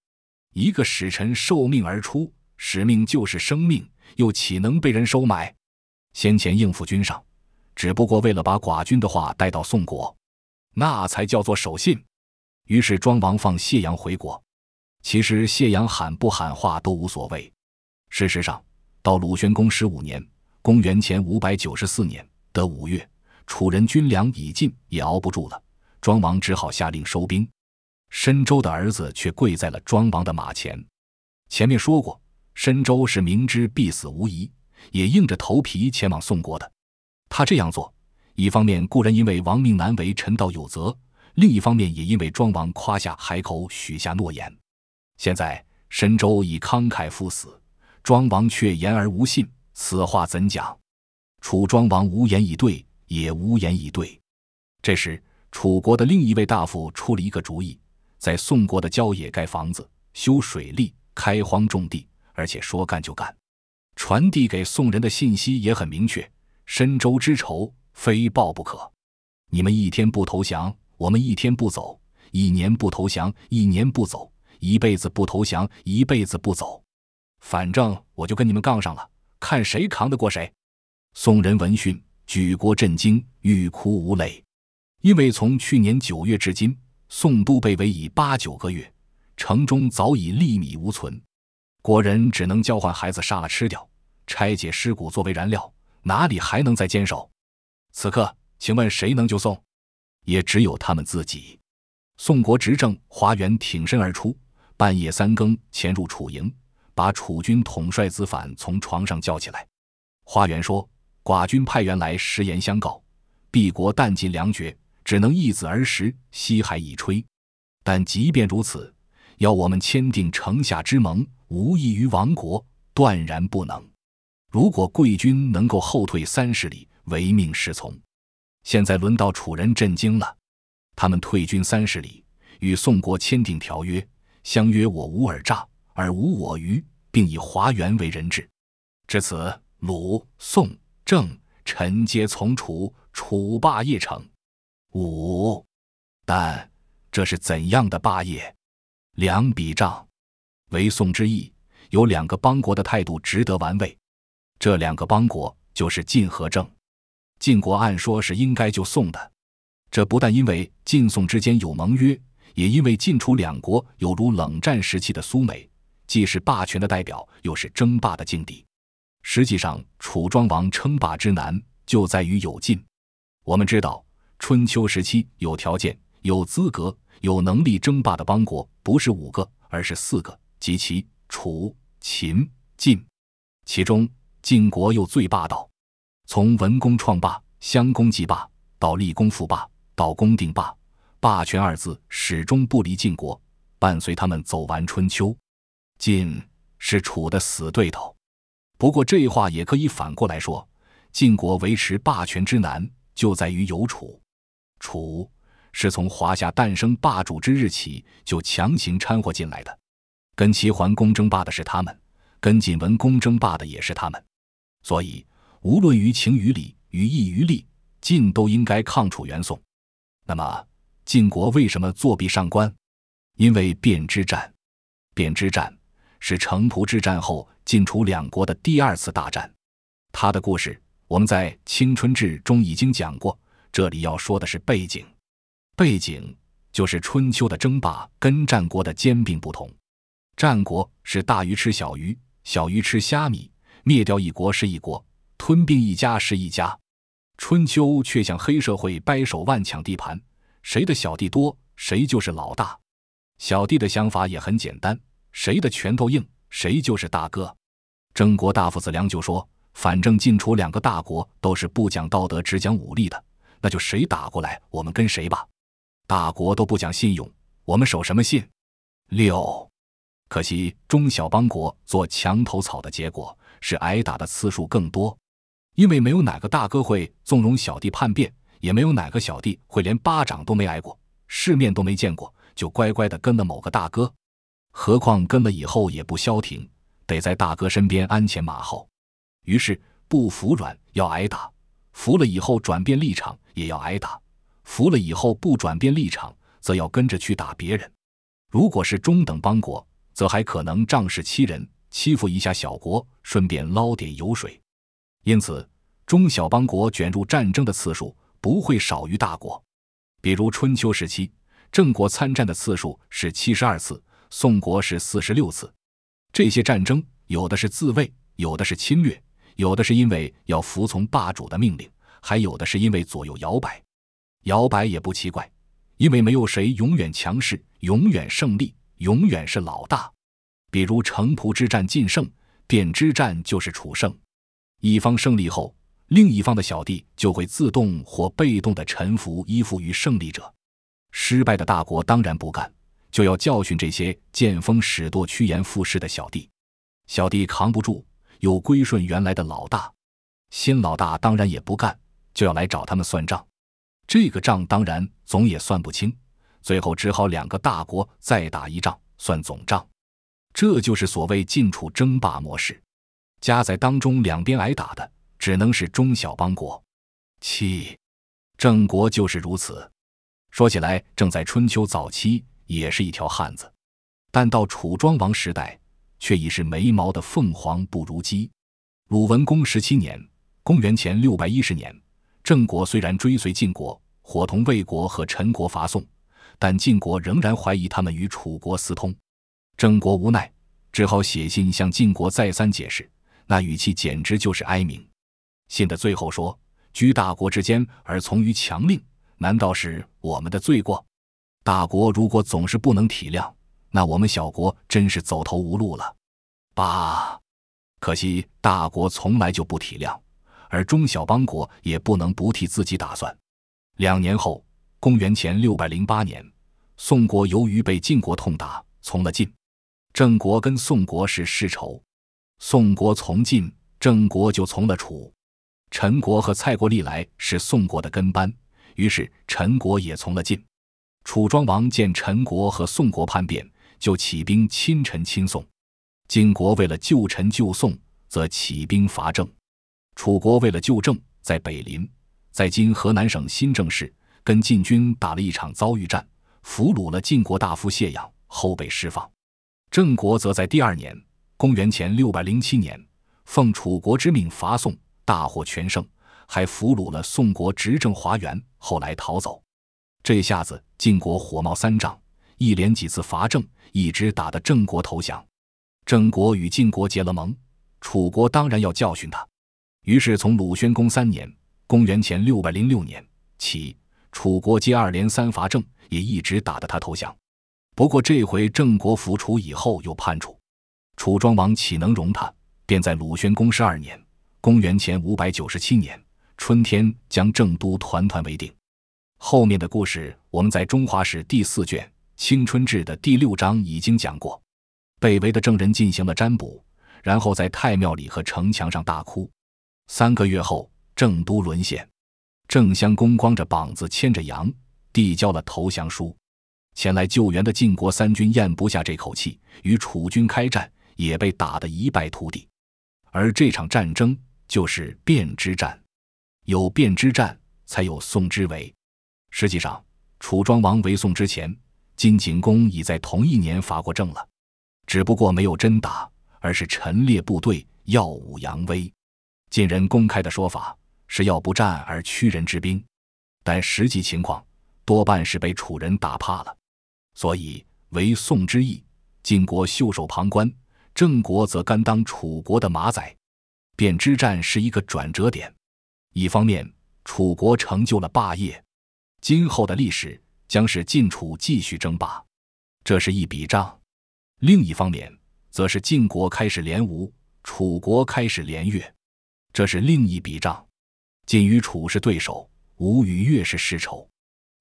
[SPEAKER 1] 一个使臣受命而出。”使命就是生命，又岂能被人收买？先前应付君上，只不过为了把寡君的话带到宋国，那才叫做守信。于是庄王放谢阳回国。其实谢阳喊不喊话都无所谓。事实上，到鲁宣公十五年（公元前五百九十四年）的五月，楚人军粮已尽，也熬不住了。庄王只好下令收兵。申州的儿子却跪在了庄王的马前。前面说过。申州是明知必死无疑，也硬着头皮前往宋国的。他这样做，一方面固然因为亡命难违，臣道有责；另一方面也因为庄王夸下海口，许下诺言。现在申州已慷慨赴死，庄王却言而无信，此话怎讲？楚庄王无言以对，也无言以对。这时，楚国的另一位大夫出了一个主意：在宋国的郊野盖房子，修水利，开荒种地。而且说干就干，传递给宋人的信息也很明确：深州之仇非报不可。你们一天不投降，我们一天不走；一年不投降，一年不走；一辈子不投降，一辈子不走。反正我就跟你们杠上了，看谁扛得过谁。宋人闻讯，举国震惊，欲哭无泪，因为从去年九月至今，宋都被围已八九个月，城中早已粒米无存。国人只能交换孩子，杀了吃掉，拆解尸骨作为燃料，哪里还能再坚守？此刻，请问谁能救宋？也只有他们自己。宋国执政华元挺身而出，半夜三更潜入楚营，把楚军统帅子反从床上叫起来。华元说：“寡军派员来，实言相告，敝国弹尽粮绝，只能易子而食，西海已吹。但即便如此，要我们签订城下之盟。”无异于亡国，断然不能。如果贵军能够后退三十里，唯命是从。现在轮到楚人震惊了，他们退军三十里，与宋国签订条约，相约我无尔诈，而无我虞，并以华元为人质。至此，鲁、宋、郑臣皆从楚，楚霸业成。五，但这是怎样的霸业？两笔账。为宋之意，有两个邦国的态度值得玩味。这两个邦国就是晋和郑。晋国按说是应该就宋的，这不但因为晋宋之间有盟约，也因为晋楚两国有如冷战时期的苏美，既是霸权的代表，又是争霸的境地。实际上，楚庄王称霸之难就在于有晋。我们知道，春秋时期有条件、有资格、有能力争霸的邦国不是五个，而是四个。及其楚、秦、晋，其中晋国又最霸道。从文公创霸、襄公继霸，到厉公复霸，到公定霸，霸权二字始终不离晋国，伴随他们走完春秋。晋是楚的死对头，不过这话也可以反过来说：晋国维持霸权之难，就在于有楚。楚是从华夏诞生霸主之日起，就强行掺和进来的。跟齐桓公争霸的是他们，跟晋文公争霸的也是他们，所以无论于情于理于义于利，晋都应该抗楚援宋。那么晋国为什么作弊上观？因为卞之战。卞之战是城濮之战后晋楚两国的第二次大战。他的故事我们在《青春志》中已经讲过，这里要说的是背景。背景就是春秋的争霸跟战国的兼并不同。战国是大鱼吃小鱼，小鱼吃虾米，灭掉一国是一国，吞并一家是一家。春秋却向黑社会掰手腕抢地盘，谁的小弟多谁就是老大。小弟的想法也很简单，谁的拳头硬谁就是大哥。郑国大夫子良就说：“反正晋楚两个大国都是不讲道德只讲武力的，那就谁打过来我们跟谁吧。大国都不讲信用，我们守什么信？”六。可惜，中小邦国做墙头草的结果是挨打的次数更多，因为没有哪个大哥会纵容小弟叛变，也没有哪个小弟会连巴掌都没挨过、世面都没见过就乖乖的跟了某个大哥。何况跟了以后也不消停，得在大哥身边鞍前马后。于是不服软要挨打，服了以后转变立场也要挨打，服了以后不转变立场则要跟着去打别人。如果是中等邦国，则还可能仗势欺人，欺负一下小国，顺便捞点油水。因此，中小邦国卷入战争的次数不会少于大国。比如春秋时期，郑国参战的次数是七十二次，宋国是四十六次。这些战争有的是自卫，有的是侵略，有的是因为要服从霸主的命令，还有的是因为左右摇摆。摇摆也不奇怪，因为没有谁永远强势，永远胜利。永远是老大，比如城濮之战晋胜，便之战就是楚胜。一方胜利后，另一方的小弟就会自动或被动的臣服依附于胜利者。失败的大国当然不干，就要教训这些见风使舵、趋炎附势的小弟。小弟扛不住，又归顺原来的老大。新老大当然也不干，就要来找他们算账。这个账当然总也算不清。最后只好两个大国再打一仗算总账，这就是所谓晋楚争霸模式。夹在当中，两边挨打的只能是中小邦国。七，郑国就是如此。说起来，正在春秋早期也是一条汉子，但到楚庄王时代，却已是没毛的凤凰不如鸡。鲁文公十七年（公元前六百一十年），郑国虽然追随晋国，伙同魏国和陈国伐宋。但晋国仍然怀疑他们与楚国私通，郑国无奈，只好写信向晋国再三解释，那语气简直就是哀鸣。信的最后说：“居大国之间而从于强令，难道是我们的罪过？大国如果总是不能体谅，那我们小国真是走投无路了。”爸，可惜大国从来就不体谅，而中小邦国也不能不替自己打算。两年后。公元前六百零八年，宋国由于被晋国痛打，从了晋。郑国跟宋国是世仇，宋国从晋，郑国就从了楚。陈国和蔡国历来是宋国的跟班，于是陈国也从了晋。楚庄王见陈国和宋国叛变，就起兵亲陈亲宋。晋国为了救陈救宋，则起兵伐郑。楚国为了救郑，在北临，在今河南省新郑市。跟晋军打了一场遭遇战，俘虏了晋国大夫谢阳，后被释放。郑国则在第二年（公元前六百零七年）奉楚国之命伐宋，大获全胜，还俘虏了宋国执政华元，后来逃走。这下子晋国火冒三丈，一连几次伐郑，一直打得郑国投降。郑国与晋国结了盟，楚国当然要教训他，于是从鲁宣公三年（公元前六百零六年）起。楚国接二连三伐郑，也一直打得他投降。不过这回郑国服楚以后又叛楚，楚庄王岂能容他？便在鲁宣公十二年（公元前五百九十七年）春天，将郑都团团围定。后面的故事我们在《中华史》第四卷《青春志》的第六章已经讲过。被围的郑人进行了占卜，然后在太庙里和城墙上大哭。三个月后，郑都沦陷。郑襄公光着膀子牵着羊，递交了投降书。前来救援的晋国三军咽不下这口气，与楚军开战，也被打得一败涂地。而这场战争就是卞之战，有卞之战，才有宋之围。实际上，楚庄王围宋之前，晋景公已在同一年伐过郑了，只不过没有真打，而是陈列部队，耀武扬威。晋人公开的说法。是要不战而屈人之兵，但实际情况多半是被楚人打怕了，所以为宋之意，晋国袖手旁观，郑国则甘当楚国的马仔。卞之战是一个转折点，一方面楚国成就了霸业，今后的历史将是晋楚继续争霸，这是一笔账；另一方面，则是晋国开始联吴，楚国开始联越，这是另一笔账。晋与楚是对手，吴与越是世仇，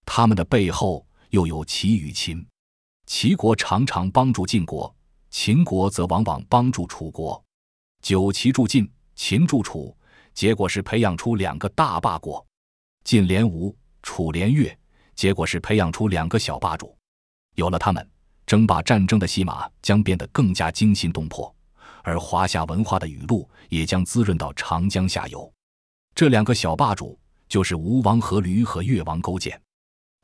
[SPEAKER 1] 他们的背后又有齐与秦。齐国常常帮助晋国，秦国则往往帮助楚国。九齐助晋，秦助楚，结果是培养出两个大霸国；晋连吴，楚连越，结果是培养出两个小霸主。有了他们，争霸战争的戏码将变得更加惊心动魄，而华夏文化的雨露也将滋润到长江下游。这两个小霸主就是吴王阖闾和越王勾践。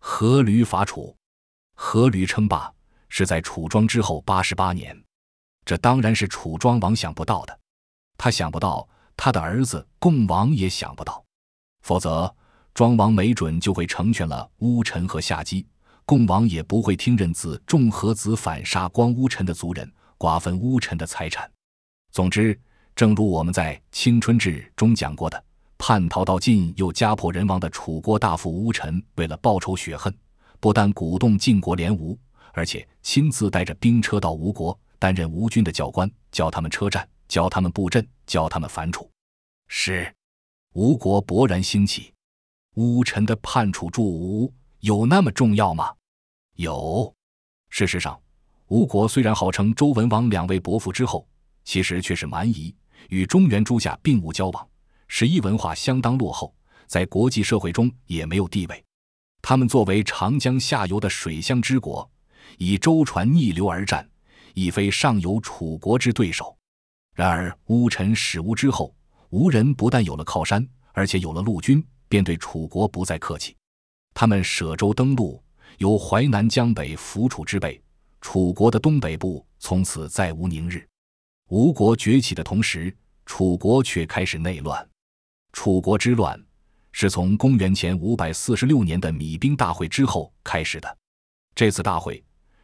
[SPEAKER 1] 阖闾伐楚，阖闾称霸是在楚庄之后八十八年。这当然是楚庄王想不到的，他想不到他的儿子共王也想不到。否则，庄王没准就会成全了乌臣和夏姬，共王也不会听任子众和子反杀光乌臣的族人，瓜分乌臣的财产。总之，正如我们在《青春志》中讲过的。叛逃到晋又家破人亡的楚国大夫乌臣，为了报仇雪恨，不但鼓动晋国联吴，而且亲自带着兵车到吴国，担任吴军的教官，教他们车战，教他们布阵，教他们反楚。是，吴国勃然兴起。乌臣的叛楚助吴，有那么重要吗？有。事实上，吴国虽然号称周文王两位伯父之后，其实却是蛮夷，与中原诸夏并无交往。十一文化相当落后，在国际社会中也没有地位。他们作为长江下游的水乡之国，以舟船逆流而战，已非上游楚国之对手。然而乌臣始乌之后，吴人不但有了靠山，而且有了陆军，便对楚国不再客气。他们舍舟登陆，由淮南、江北扶楚之北，楚国的东北部从此再无宁日。吴国崛起的同时，楚国却开始内乱。楚国之乱，是从公元前五百四十六年的米兵大会之后开始的。这次大会，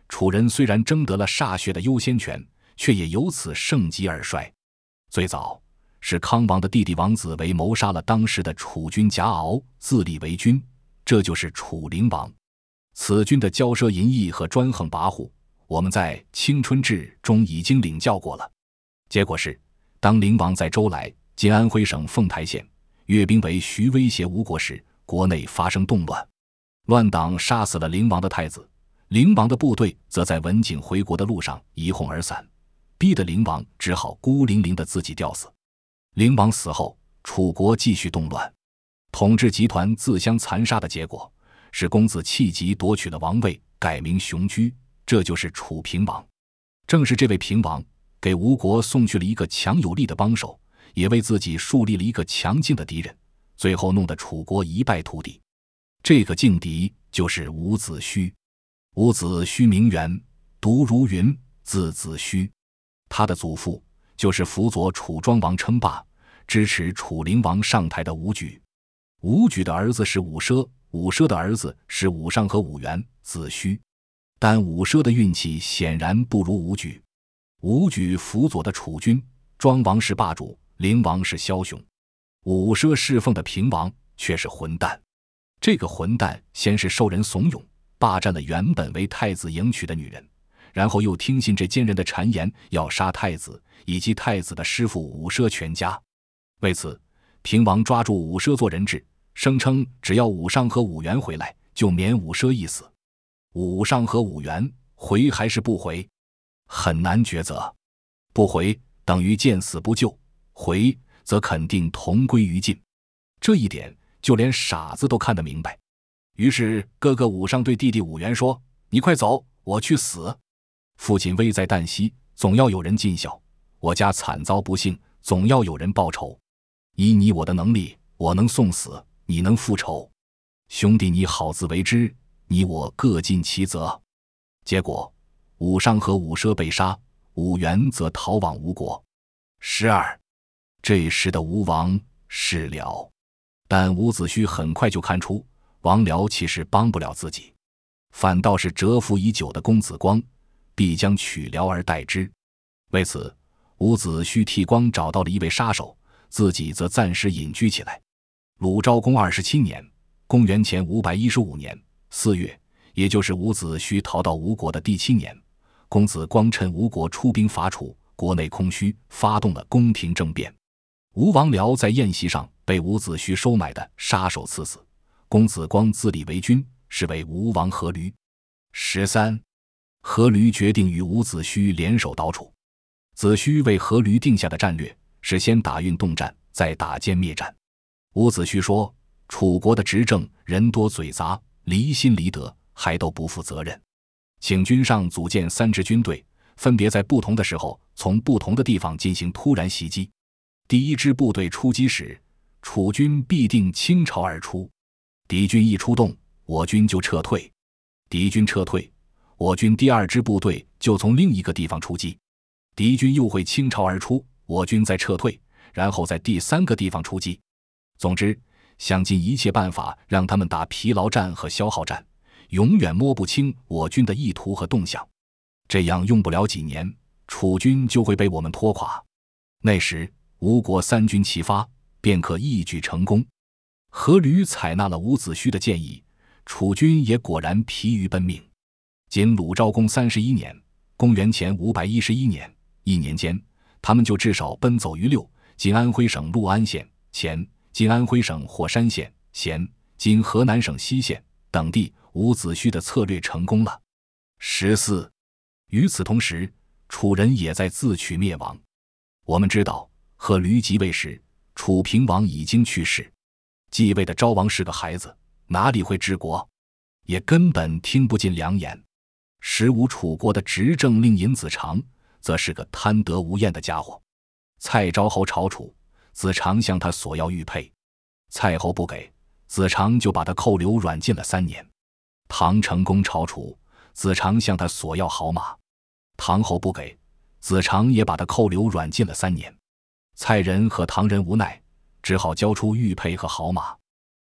[SPEAKER 1] 楚人虽然争得了歃血的优先权，却也由此盛极而衰。最早是康王的弟弟王子为谋杀了当时的楚军夹敖，自立为君，这就是楚灵王。此君的骄奢淫逸和专横跋扈，我们在《青春志》中已经领教过了。结果是，当灵王在周来（今安徽省凤台县），越兵为徐威胁吴国时，国内发生动乱，乱党杀死了灵王的太子。灵王的部队则在文景回国的路上一哄而散，逼得灵王只好孤零零的自己吊死。灵王死后，楚国继续动乱，统治集团自相残杀的结果是公子弃疾夺取了王位，改名雄居，这就是楚平王。正是这位平王给吴国送去了一个强有力的帮手。也为自己树立了一个强劲的敌人，最后弄得楚国一败涂地。这个劲敌就是伍子胥。伍子胥名员，读如云，字子胥。他的祖父就是辅佐楚庄王称霸、支持楚灵王上台的伍举。伍举的儿子是伍奢，伍奢的儿子是伍尚和伍员（子胥）。但伍奢的运气显然不如伍举。伍举辅佐的楚军，庄王是霸主。灵王是枭雄，五奢侍奉的平王却是混蛋。这个混蛋先是受人怂恿，霸占了原本为太子迎娶的女人，然后又听信这奸人的谗言，要杀太子以及太子的师傅五奢全家。为此，平王抓住五奢做人质，声称只要武尚和武元回来，就免五奢一死。武尚和武元回还是不回，很难抉择。不回等于见死不救。回则肯定同归于尽，这一点就连傻子都看得明白。于是哥哥武商对弟弟武元说：“你快走，我去死。父亲危在旦夕，总要有人尽孝；我家惨遭不幸，总要有人报仇。以你我的能力，我能送死，你能复仇。兄弟，你好自为之，你我各尽其责。”结果，武商和武奢被杀，武元则逃往吴国。十二。这时的吴王是辽，但伍子胥很快就看出，王僚其实帮不了自己，反倒是蛰伏已久的公子光，必将取僚而代之。为此，伍子胥替光找到了一位杀手，自己则暂时隐居起来。鲁昭公二十七年（公元前五百一十五年）四月，也就是伍子胥逃到吴国的第七年，公子光趁吴国出兵伐楚，国内空虚，发动了宫廷政变。吴王僚在宴席上被伍子胥收买的杀手刺死，公子光自立为君，是为吴王阖闾。十三，阖闾决定与伍子胥联手倒楚。子胥为阖闾定下的战略是先打运动战，再打歼灭战。伍子胥说：“楚国的执政人多嘴杂，离心离德，还都不负责任，请君上组建三支军队，分别在不同的时候，从不同的地方进行突然袭击。”第一支部队出击时，楚军必定倾巢而出；敌军一出动，我军就撤退；敌军撤退，我军第二支部队就从另一个地方出击；敌军又会倾巢而出，我军再撤退，然后在第三个地方出击。总之，想尽一切办法让他们打疲劳战和消耗战，永远摸不清我军的意图和动向。这样用不了几年，楚军就会被我们拖垮。那时，吴国三军齐发，便可一举成功。阖闾采纳了伍子胥的建议，楚军也果然疲于奔命。仅鲁昭公三十一年（公元前五百一十一年），一年间，他们就至少奔走于六今安徽省六安县、前今安徽省霍山县、咸今河南省西县等地。伍子胥的策略成功了。十四，与此同时，楚人也在自取灭亡。我们知道。和闾即位时，楚平王已经去世，继位的昭王是个孩子，哪里会治国？也根本听不进良言。十五，楚国的执政令尹子长，则是个贪得无厌的家伙。蔡昭侯朝楚，子长向他索要玉佩，蔡侯不给，子长就把他扣留软禁了三年。唐成功朝楚，子长向他索要好马，唐侯不给，子长也把他扣留软禁了三年。蔡仁和唐仁无奈，只好交出玉佩和好马。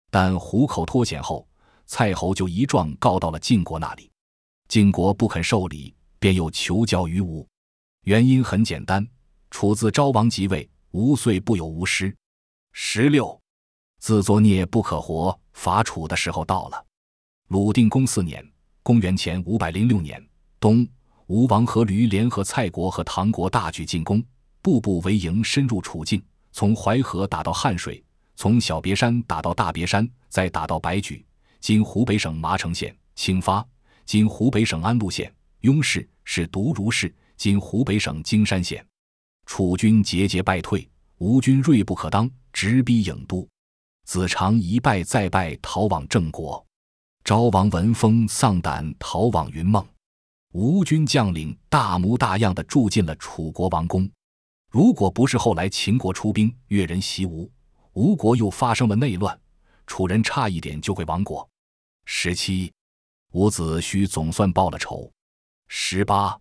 [SPEAKER 1] 但虎口脱险后，蔡侯就一状告到了晋国那里。晋国不肯受理，便又求教于吴。原因很简单：楚自昭王即位，吴遂不有吴师，十六，自作孽不可活。伐楚的时候到了。鲁定公四年（公元前五百零六年），冬，吴王阖闾联合蔡国和唐国大举进攻。步步为营，深入楚境，从淮河打到汉水，从小别山打到大别山，再打到白举（今湖北省麻城县）青发（今湖北省安陆县）雍氏是独如氏（今湖北省京山县）。楚军节节败退，吴军锐不可当，直逼郢都。子长一败再败，逃往郑国。昭王闻风丧胆，逃往云梦。吴军将领大模大样的住进了楚国王宫。如果不是后来秦国出兵越人袭吴，吴国又发生了内乱，楚人差一点就会亡国。十七，伍子胥总算报了仇。十八，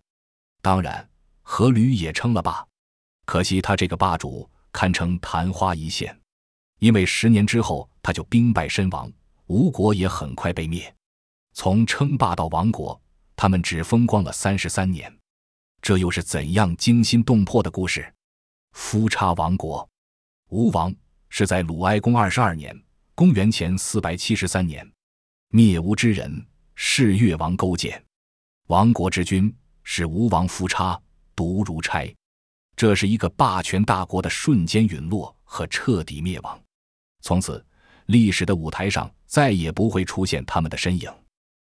[SPEAKER 1] 当然，阖闾也称了霸。可惜他这个霸主堪称昙花一现，因为十年之后他就兵败身亡，吴国也很快被灭。从称霸到亡国，他们只风光了三十三年。这又是怎样惊心动魄的故事？夫差亡国，吴王是在鲁哀公二十二年（公元前四百七十三年）灭吴之人是越王勾践，亡国之君是吴王夫差，独如差。这是一个霸权大国的瞬间陨落和彻底灭亡。从此，历史的舞台上再也不会出现他们的身影。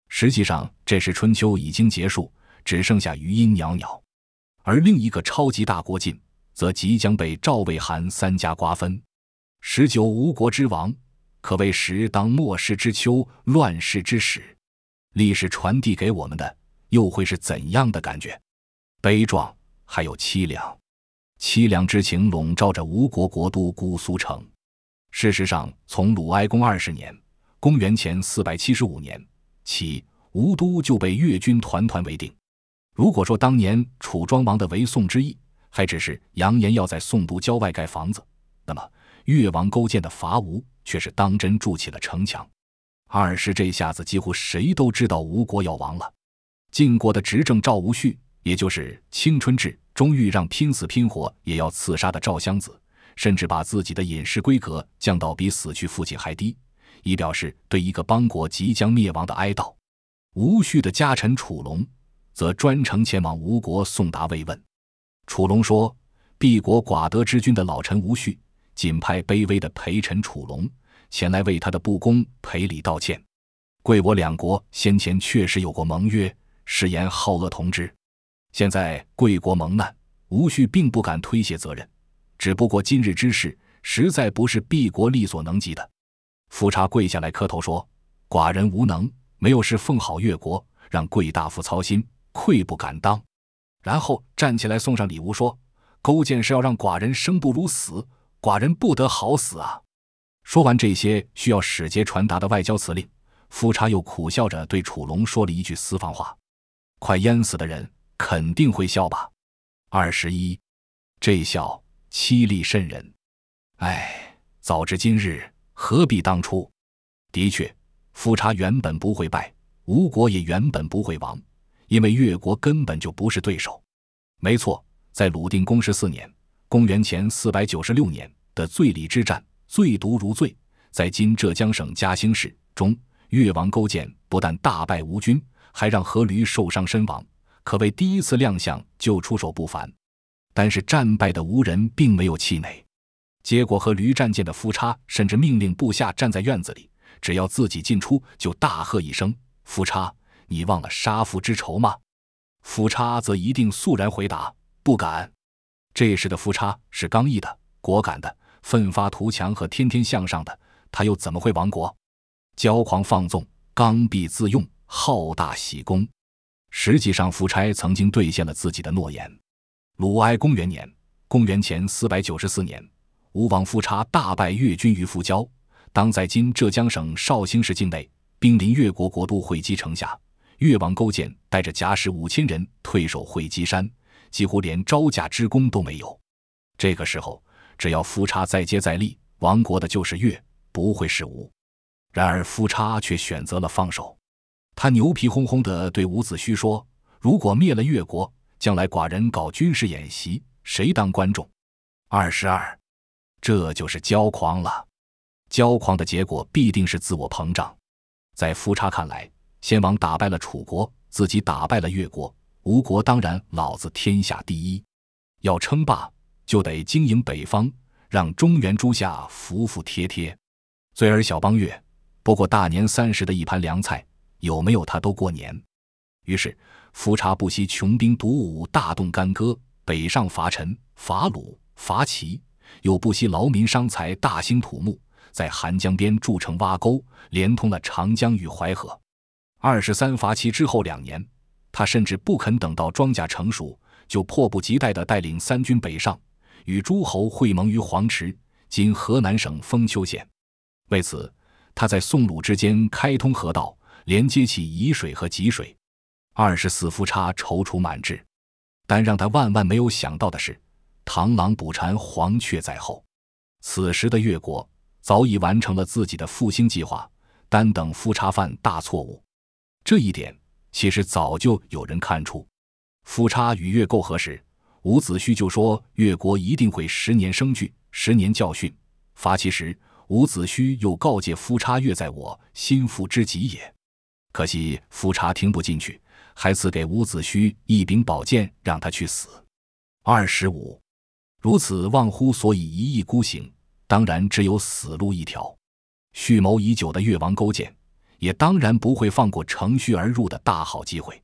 [SPEAKER 1] 实际上，这时春秋已经结束，只剩下余音袅袅。而另一个超级大国晋。则即将被赵、魏、韩三家瓜分。十九吴国之亡，可谓时当末世之秋，乱世之始。历史传递给我们的，又会是怎样的感觉？悲壮，还有凄凉。凄凉之情笼罩着吴国国都姑苏城。事实上，从鲁哀公二十年（公元前四百七十五年）起，吴都就被越军团团围定。如果说当年楚庄王的围宋之意，还只是扬言要在宋都郊外盖房子，那么越王勾践的伐吴却是当真筑起了城墙。二是这下子几乎谁都知道吴国要亡了。晋国的执政赵无恤，也就是青春志，终于让拼死拼活也要刺杀的赵襄子，甚至把自己的饮食规格降到比死去父亲还低，以表示对一个邦国即将灭亡的哀悼。无恤的家臣楚龙，则专程前往吴国送达慰问。楚龙说：“敝国寡德之君的老臣吴旭，仅派卑微的陪臣楚龙前来为他的不公赔礼道歉。贵我两国先前确实有过盟约，誓言好恶同之。现在贵国蒙难，吴旭并不敢推卸责任，只不过今日之事实在不是敝国力所能及的。”夫差跪下来磕头说：“寡人无能，没有侍奉好越国，让贵大夫操心，愧不敢当。”然后站起来送上礼物，说：“勾践是要让寡人生不如死，寡人不得好死啊！”说完这些需要使节传达的外交辞令，夫差又苦笑着对楚龙说了一句私房话：“快淹死的人肯定会笑吧？”二十一，这笑凄厉渗人。哎，早知今日，何必当初？的确，夫差原本不会败，吴国也原本不会亡。因为越国根本就不是对手。没错，在鲁定公十四年（公元前四百九十六年）的醉里之战，醉毒如醉，在今浙江省嘉兴市中，越王勾践不但大败吴军，还让阖闾受伤身亡，可谓第一次亮相就出手不凡。但是战败的吴人并没有气馁，结果阖闾战舰的夫差甚至命令部下站在院子里，只要自己进出就大喝一声：“夫差！”你忘了杀父之仇吗？夫差则一定肃然回答：“不敢。”这时的夫差是刚毅的、果敢的、奋发图强和天天向上的，他又怎么会亡国？骄狂放纵、刚愎自用、好大喜功。实际上，夫差曾经兑现了自己的诺言。鲁哀公元年（公元前四百九十四年），吴王夫差大败越军于夫交，当在今浙江省绍兴市境内，兵临越国国都会稽城下。越王勾践带着甲士五千人退守会稽山，几乎连招架之功都没有。这个时候，只要夫差再接再厉，亡国的就是越，不会是吴。然而，夫差却选择了放手。他牛皮哄哄地对伍子胥说：“如果灭了越国，将来寡人搞军事演习，谁当观众？”二十二，这就是骄狂了。骄狂的结果必定是自我膨胀。在夫差看来。先王打败了楚国，自己打败了越国，吴国当然老子天下第一。要称霸，就得经营北方，让中原诸夏服服帖帖。醉儿小邦越，不过大年三十的一盘凉菜，有没有他都过年。于是夫差不惜穷兵黩武，大动干戈，北上伐陈、伐鲁、伐齐，又不惜劳民伤财，大兴土木，在韩江边筑城挖沟，连通了长江与淮河。二十三伐齐之后两年，他甚至不肯等到庄稼成熟，就迫不及待地带领三军北上，与诸侯会盟于黄池（今河南省封丘县）。为此，他在宋鲁之间开通河道，连接起沂水和济水。二十四，夫差踌躇满志，但让他万万没有想到的是，螳螂捕蝉，黄雀在后。此时的越国早已完成了自己的复兴计划，单等夫差犯大错误。这一点其实早就有人看出。夫差与越媾和时，伍子胥就说越国一定会十年生聚，十年教训。伐其时，伍子胥又告诫夫差：“越在我心腹之疾也。”可惜夫差听不进去，还赐给伍子胥一柄宝剑，让他去死。二十五，如此忘乎所以，一意孤行，当然只有死路一条。蓄谋已久的越王勾践。也当然不会放过乘虚而入的大好机会。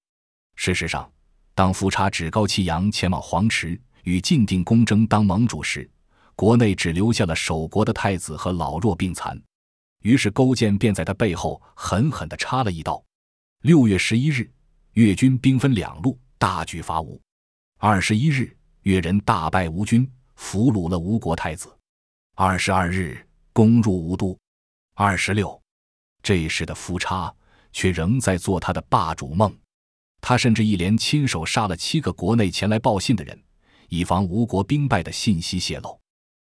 [SPEAKER 1] 事实上，当夫差趾高气扬前往黄池与晋定公争当盟主时，国内只留下了守国的太子和老弱病残。于是，勾践便在他背后狠狠的插了一刀。六月十一日，越军兵分两路，大举伐吴。二十一日，越人大败吴军，俘虏了吴国太子。二十二日，攻入吴都。二十六。这时的夫差却仍在做他的霸主梦，他甚至一连亲手杀了七个国内前来报信的人，以防吴国兵败的信息泄露。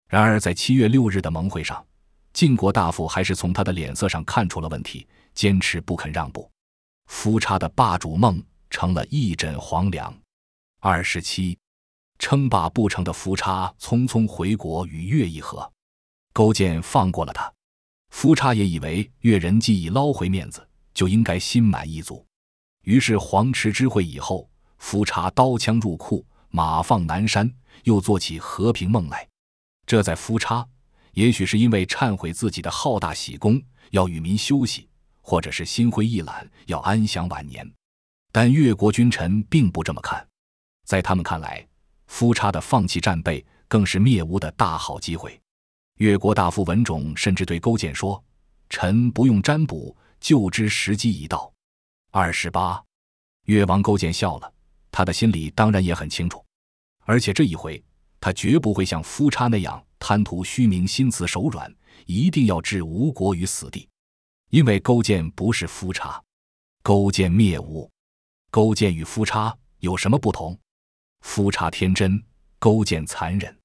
[SPEAKER 1] 然而，在七月六日的盟会上，晋国大夫还是从他的脸色上看出了问题，坚持不肯让步。夫差的霸主梦成了一枕黄粱。二十七，称霸不成的夫差匆匆回国与乐毅和，勾践放过了他。夫差也以为越人既已捞回面子，就应该心满意足。于是黄池之会以后，夫差刀枪入库，马放南山，又做起和平梦来。这在夫差，也许是因为忏悔自己的浩大喜功，要与民休息，或者是心灰意懒，要安享晚年。但越国君臣并不这么看，在他们看来，夫差的放弃战备，更是灭吴的大好机会。越国大夫文种甚至对勾践说：“臣不用占卜，就知时机已到。”二十八，越王勾践笑了，他的心里当然也很清楚。而且这一回，他绝不会像夫差那样贪图虚名、心慈手软，一定要置吴国于死地。因为勾践不是夫差。勾践灭吴，勾践与夫差有什么不同？夫差天真，勾践残忍。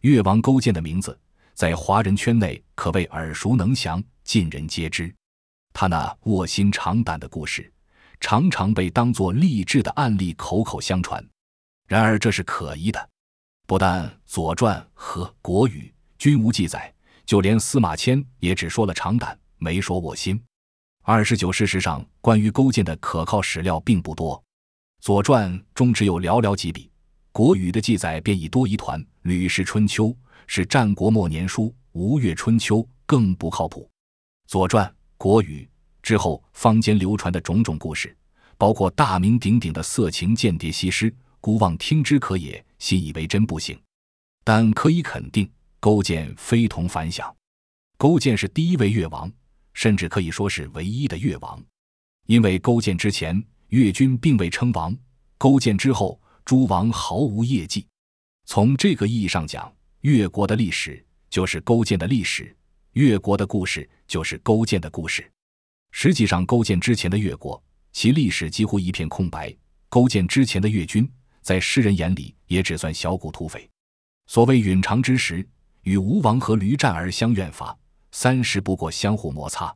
[SPEAKER 1] 越王勾践的名字。在华人圈内可谓耳熟能详，尽人皆知。他那卧薪尝胆的故事，常常被当作励志的案例口口相传。然而这是可疑的，不但《左传》和《国语》均无记载，就连司马迁也只说了尝胆，没说卧薪。二十九，事实上，关于勾践的可靠史料并不多，《左传》中只有寥寥几笔，《国语》的记载便已多疑团，《吕氏春秋》。是战国末年书《吴越春秋》更不靠谱，《左传》《国语》之后，坊间流传的种种故事，包括大名鼎鼎的色情间谍西施，孤妄听之可也，信以为真不行。但可以肯定，勾践非同凡响。勾践是第一位越王，甚至可以说是唯一的越王，因为勾践之前，越军并未称王；勾践之后，诸王毫无业绩。从这个意义上讲。越国的历史就是勾践的历史，越国的故事就是勾践的故事。实际上，勾践之前的越国，其历史几乎一片空白。勾践之前的越军，在世人眼里也只算小股土匪。所谓允常之时，与吴王阖闾战而相怨伐，三十不过相互摩擦。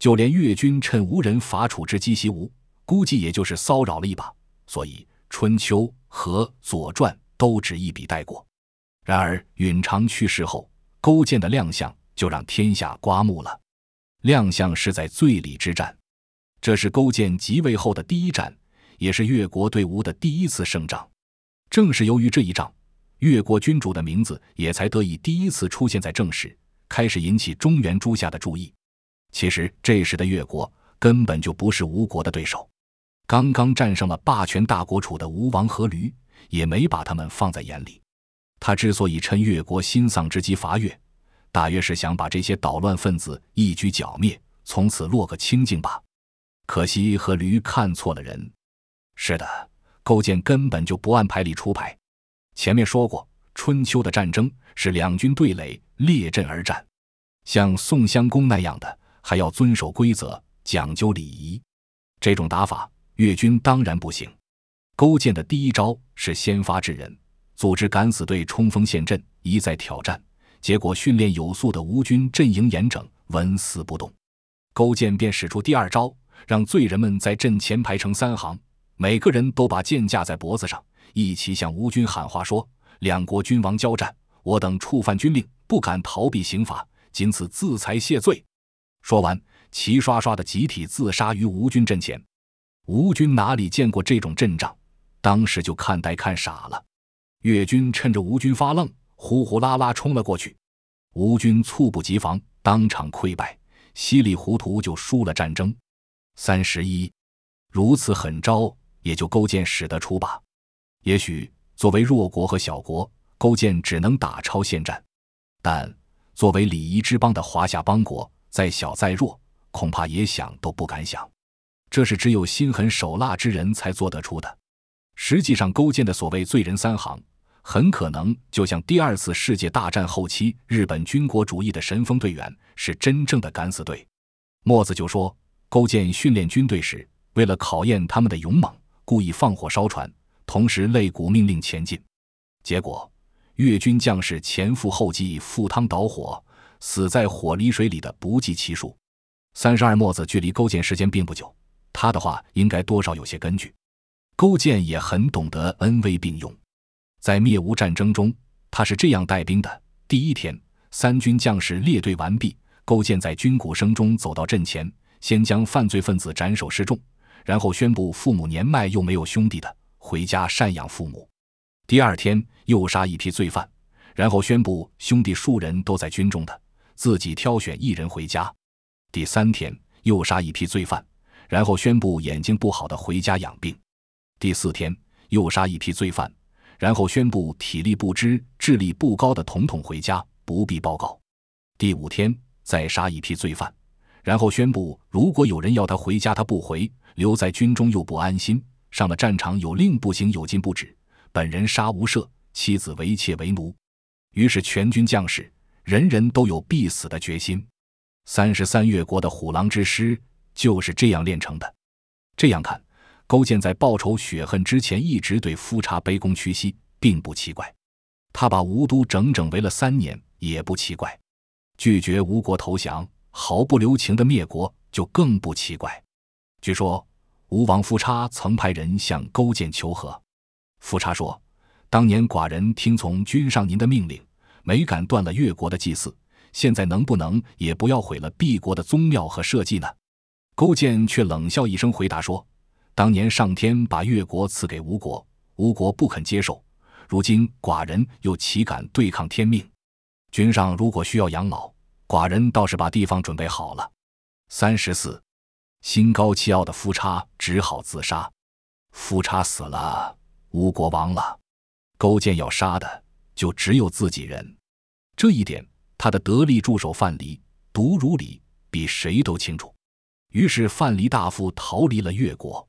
[SPEAKER 1] 就连越军趁无人伐楚之机袭吴，估计也就是骚扰了一把。所以，《春秋》和《左传》都只一笔带过。然而，允常去世后，勾践的亮相就让天下刮目了。亮相是在醉里之战，这是勾践即位后的第一战，也是越国对吴的第一次胜仗。正是由于这一仗，越国君主的名字也才得以第一次出现在正史，开始引起中原诸夏的注意。其实，这时的越国根本就不是吴国的对手。刚刚战胜了霸权大国楚的吴王阖闾，也没把他们放在眼里。他之所以趁越国新丧之机伐越，大约是想把这些捣乱分子一举剿灭，从此落个清净吧。可惜和驴看错了人。是的，勾践根本就不按牌理出牌。前面说过，春秋的战争是两军对垒，列阵而战。像宋襄公那样的，还要遵守规则，讲究礼仪。这种打法，越军当然不行。勾践的第一招是先发制人。组织敢死队冲锋陷阵，一再挑战，结果训练有素的吴军阵营严整，纹丝不动。勾践便使出第二招，让罪人们在阵前排成三行，每个人都把剑架在脖子上，一起向吴军喊话说：“两国君王交战，我等触犯军令，不敢逃避刑罚，仅此自裁谢罪。”说完，齐刷刷的集体自杀于吴军阵前。吴军哪里见过这种阵仗，当时就看呆看傻了。越军趁着吴军发愣，呼呼啦啦冲了过去。吴军猝不及防，当场溃败，稀里糊涂就输了战争。三十一，如此狠招也就勾践使得出吧。也许作为弱国和小国，勾践只能打超限战。但作为礼仪之邦的华夏邦国，再小再弱，恐怕也想都不敢想。这是只有心狠手辣之人才做得出的。实际上，勾践的所谓“罪人三行”。很可能就像第二次世界大战后期日本军国主义的神风队员是真正的敢死队。墨子就说，勾践训练军队时，为了考验他们的勇猛，故意放火烧船，同时擂鼓命令前进。结果，越军将士前赴后继，赴汤蹈火，死在火里水里的不计其数。三十二，墨子距离勾践时间并不久，他的话应该多少有些根据。勾践也很懂得恩威并用。在灭吴战争中，他是这样带兵的：第一天，三军将士列队完毕，勾践在军鼓声中走到阵前，先将犯罪分子斩首示众，然后宣布父母年迈又没有兄弟的，回家赡养父母；第二天，又杀一批罪犯，然后宣布兄弟数人都在军中的，自己挑选一人回家；第三天，又杀一批罪犯，然后宣布眼睛不好的回家养病；第四天，又杀一批罪犯。然后宣布体力不支、智力不高的统统回家，不必报告。第五天再杀一批罪犯，然后宣布：如果有人要他回家，他不回，留在军中又不安心，上了战场有令不行，有禁不止，本人杀无赦，妻子为妾为奴。于是全军将士人人都有必死的决心。三十三越国的虎狼之师就是这样练成的。这样看。勾践在报仇雪恨之前，一直对夫差卑躬屈膝，并不奇怪；他把吴都整整围了三年，也不奇怪；拒绝吴国投降，毫不留情的灭国，就更不奇怪。据说吴王夫差曾派人向勾践求和，夫差说：“当年寡人听从君上您的命令，没敢断了越国的祭祀，现在能不能也不要毁了敝国的宗庙和社稷呢？”勾践却冷笑一声，回答说。当年上天把越国赐给吴国，吴国不肯接受。如今寡人又岂敢对抗天命？君上如果需要养老，寡人倒是把地方准备好了。三十四，心高气傲的夫差只好自杀。夫差死了，吴国亡了。勾践要杀的就只有自己人，这一点他的得力助手范蠡、独如里比谁都清楚。于是范蠡大夫逃离了越国。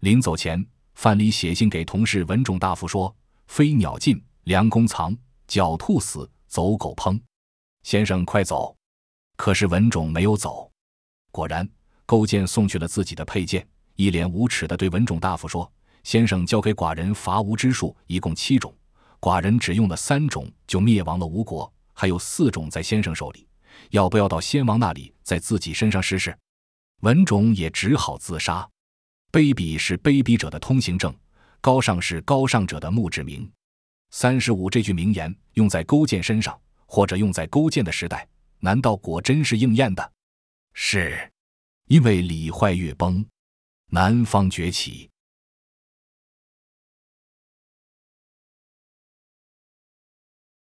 [SPEAKER 1] 临走前，范蠡写信给同事文种大夫说：“飞鸟尽，良弓藏；狡兔死，走狗烹。先生快走！”可是文种没有走。果然，勾践送去了自己的佩剑，一脸无耻地对文种大夫说：“先生教给寡人伐吴之术，一共七种，寡人只用了三种就灭亡了吴国，还有四种在先生手里，要不要到先王那里，在自己身上试试？”文种也只好自杀。卑鄙是卑鄙者的通行证，高尚是高尚者的墓志铭。三十五这句名言用在勾践身上，或者用在勾践的时代，难道果真是应验的？是，因为礼坏乐崩，南方崛起。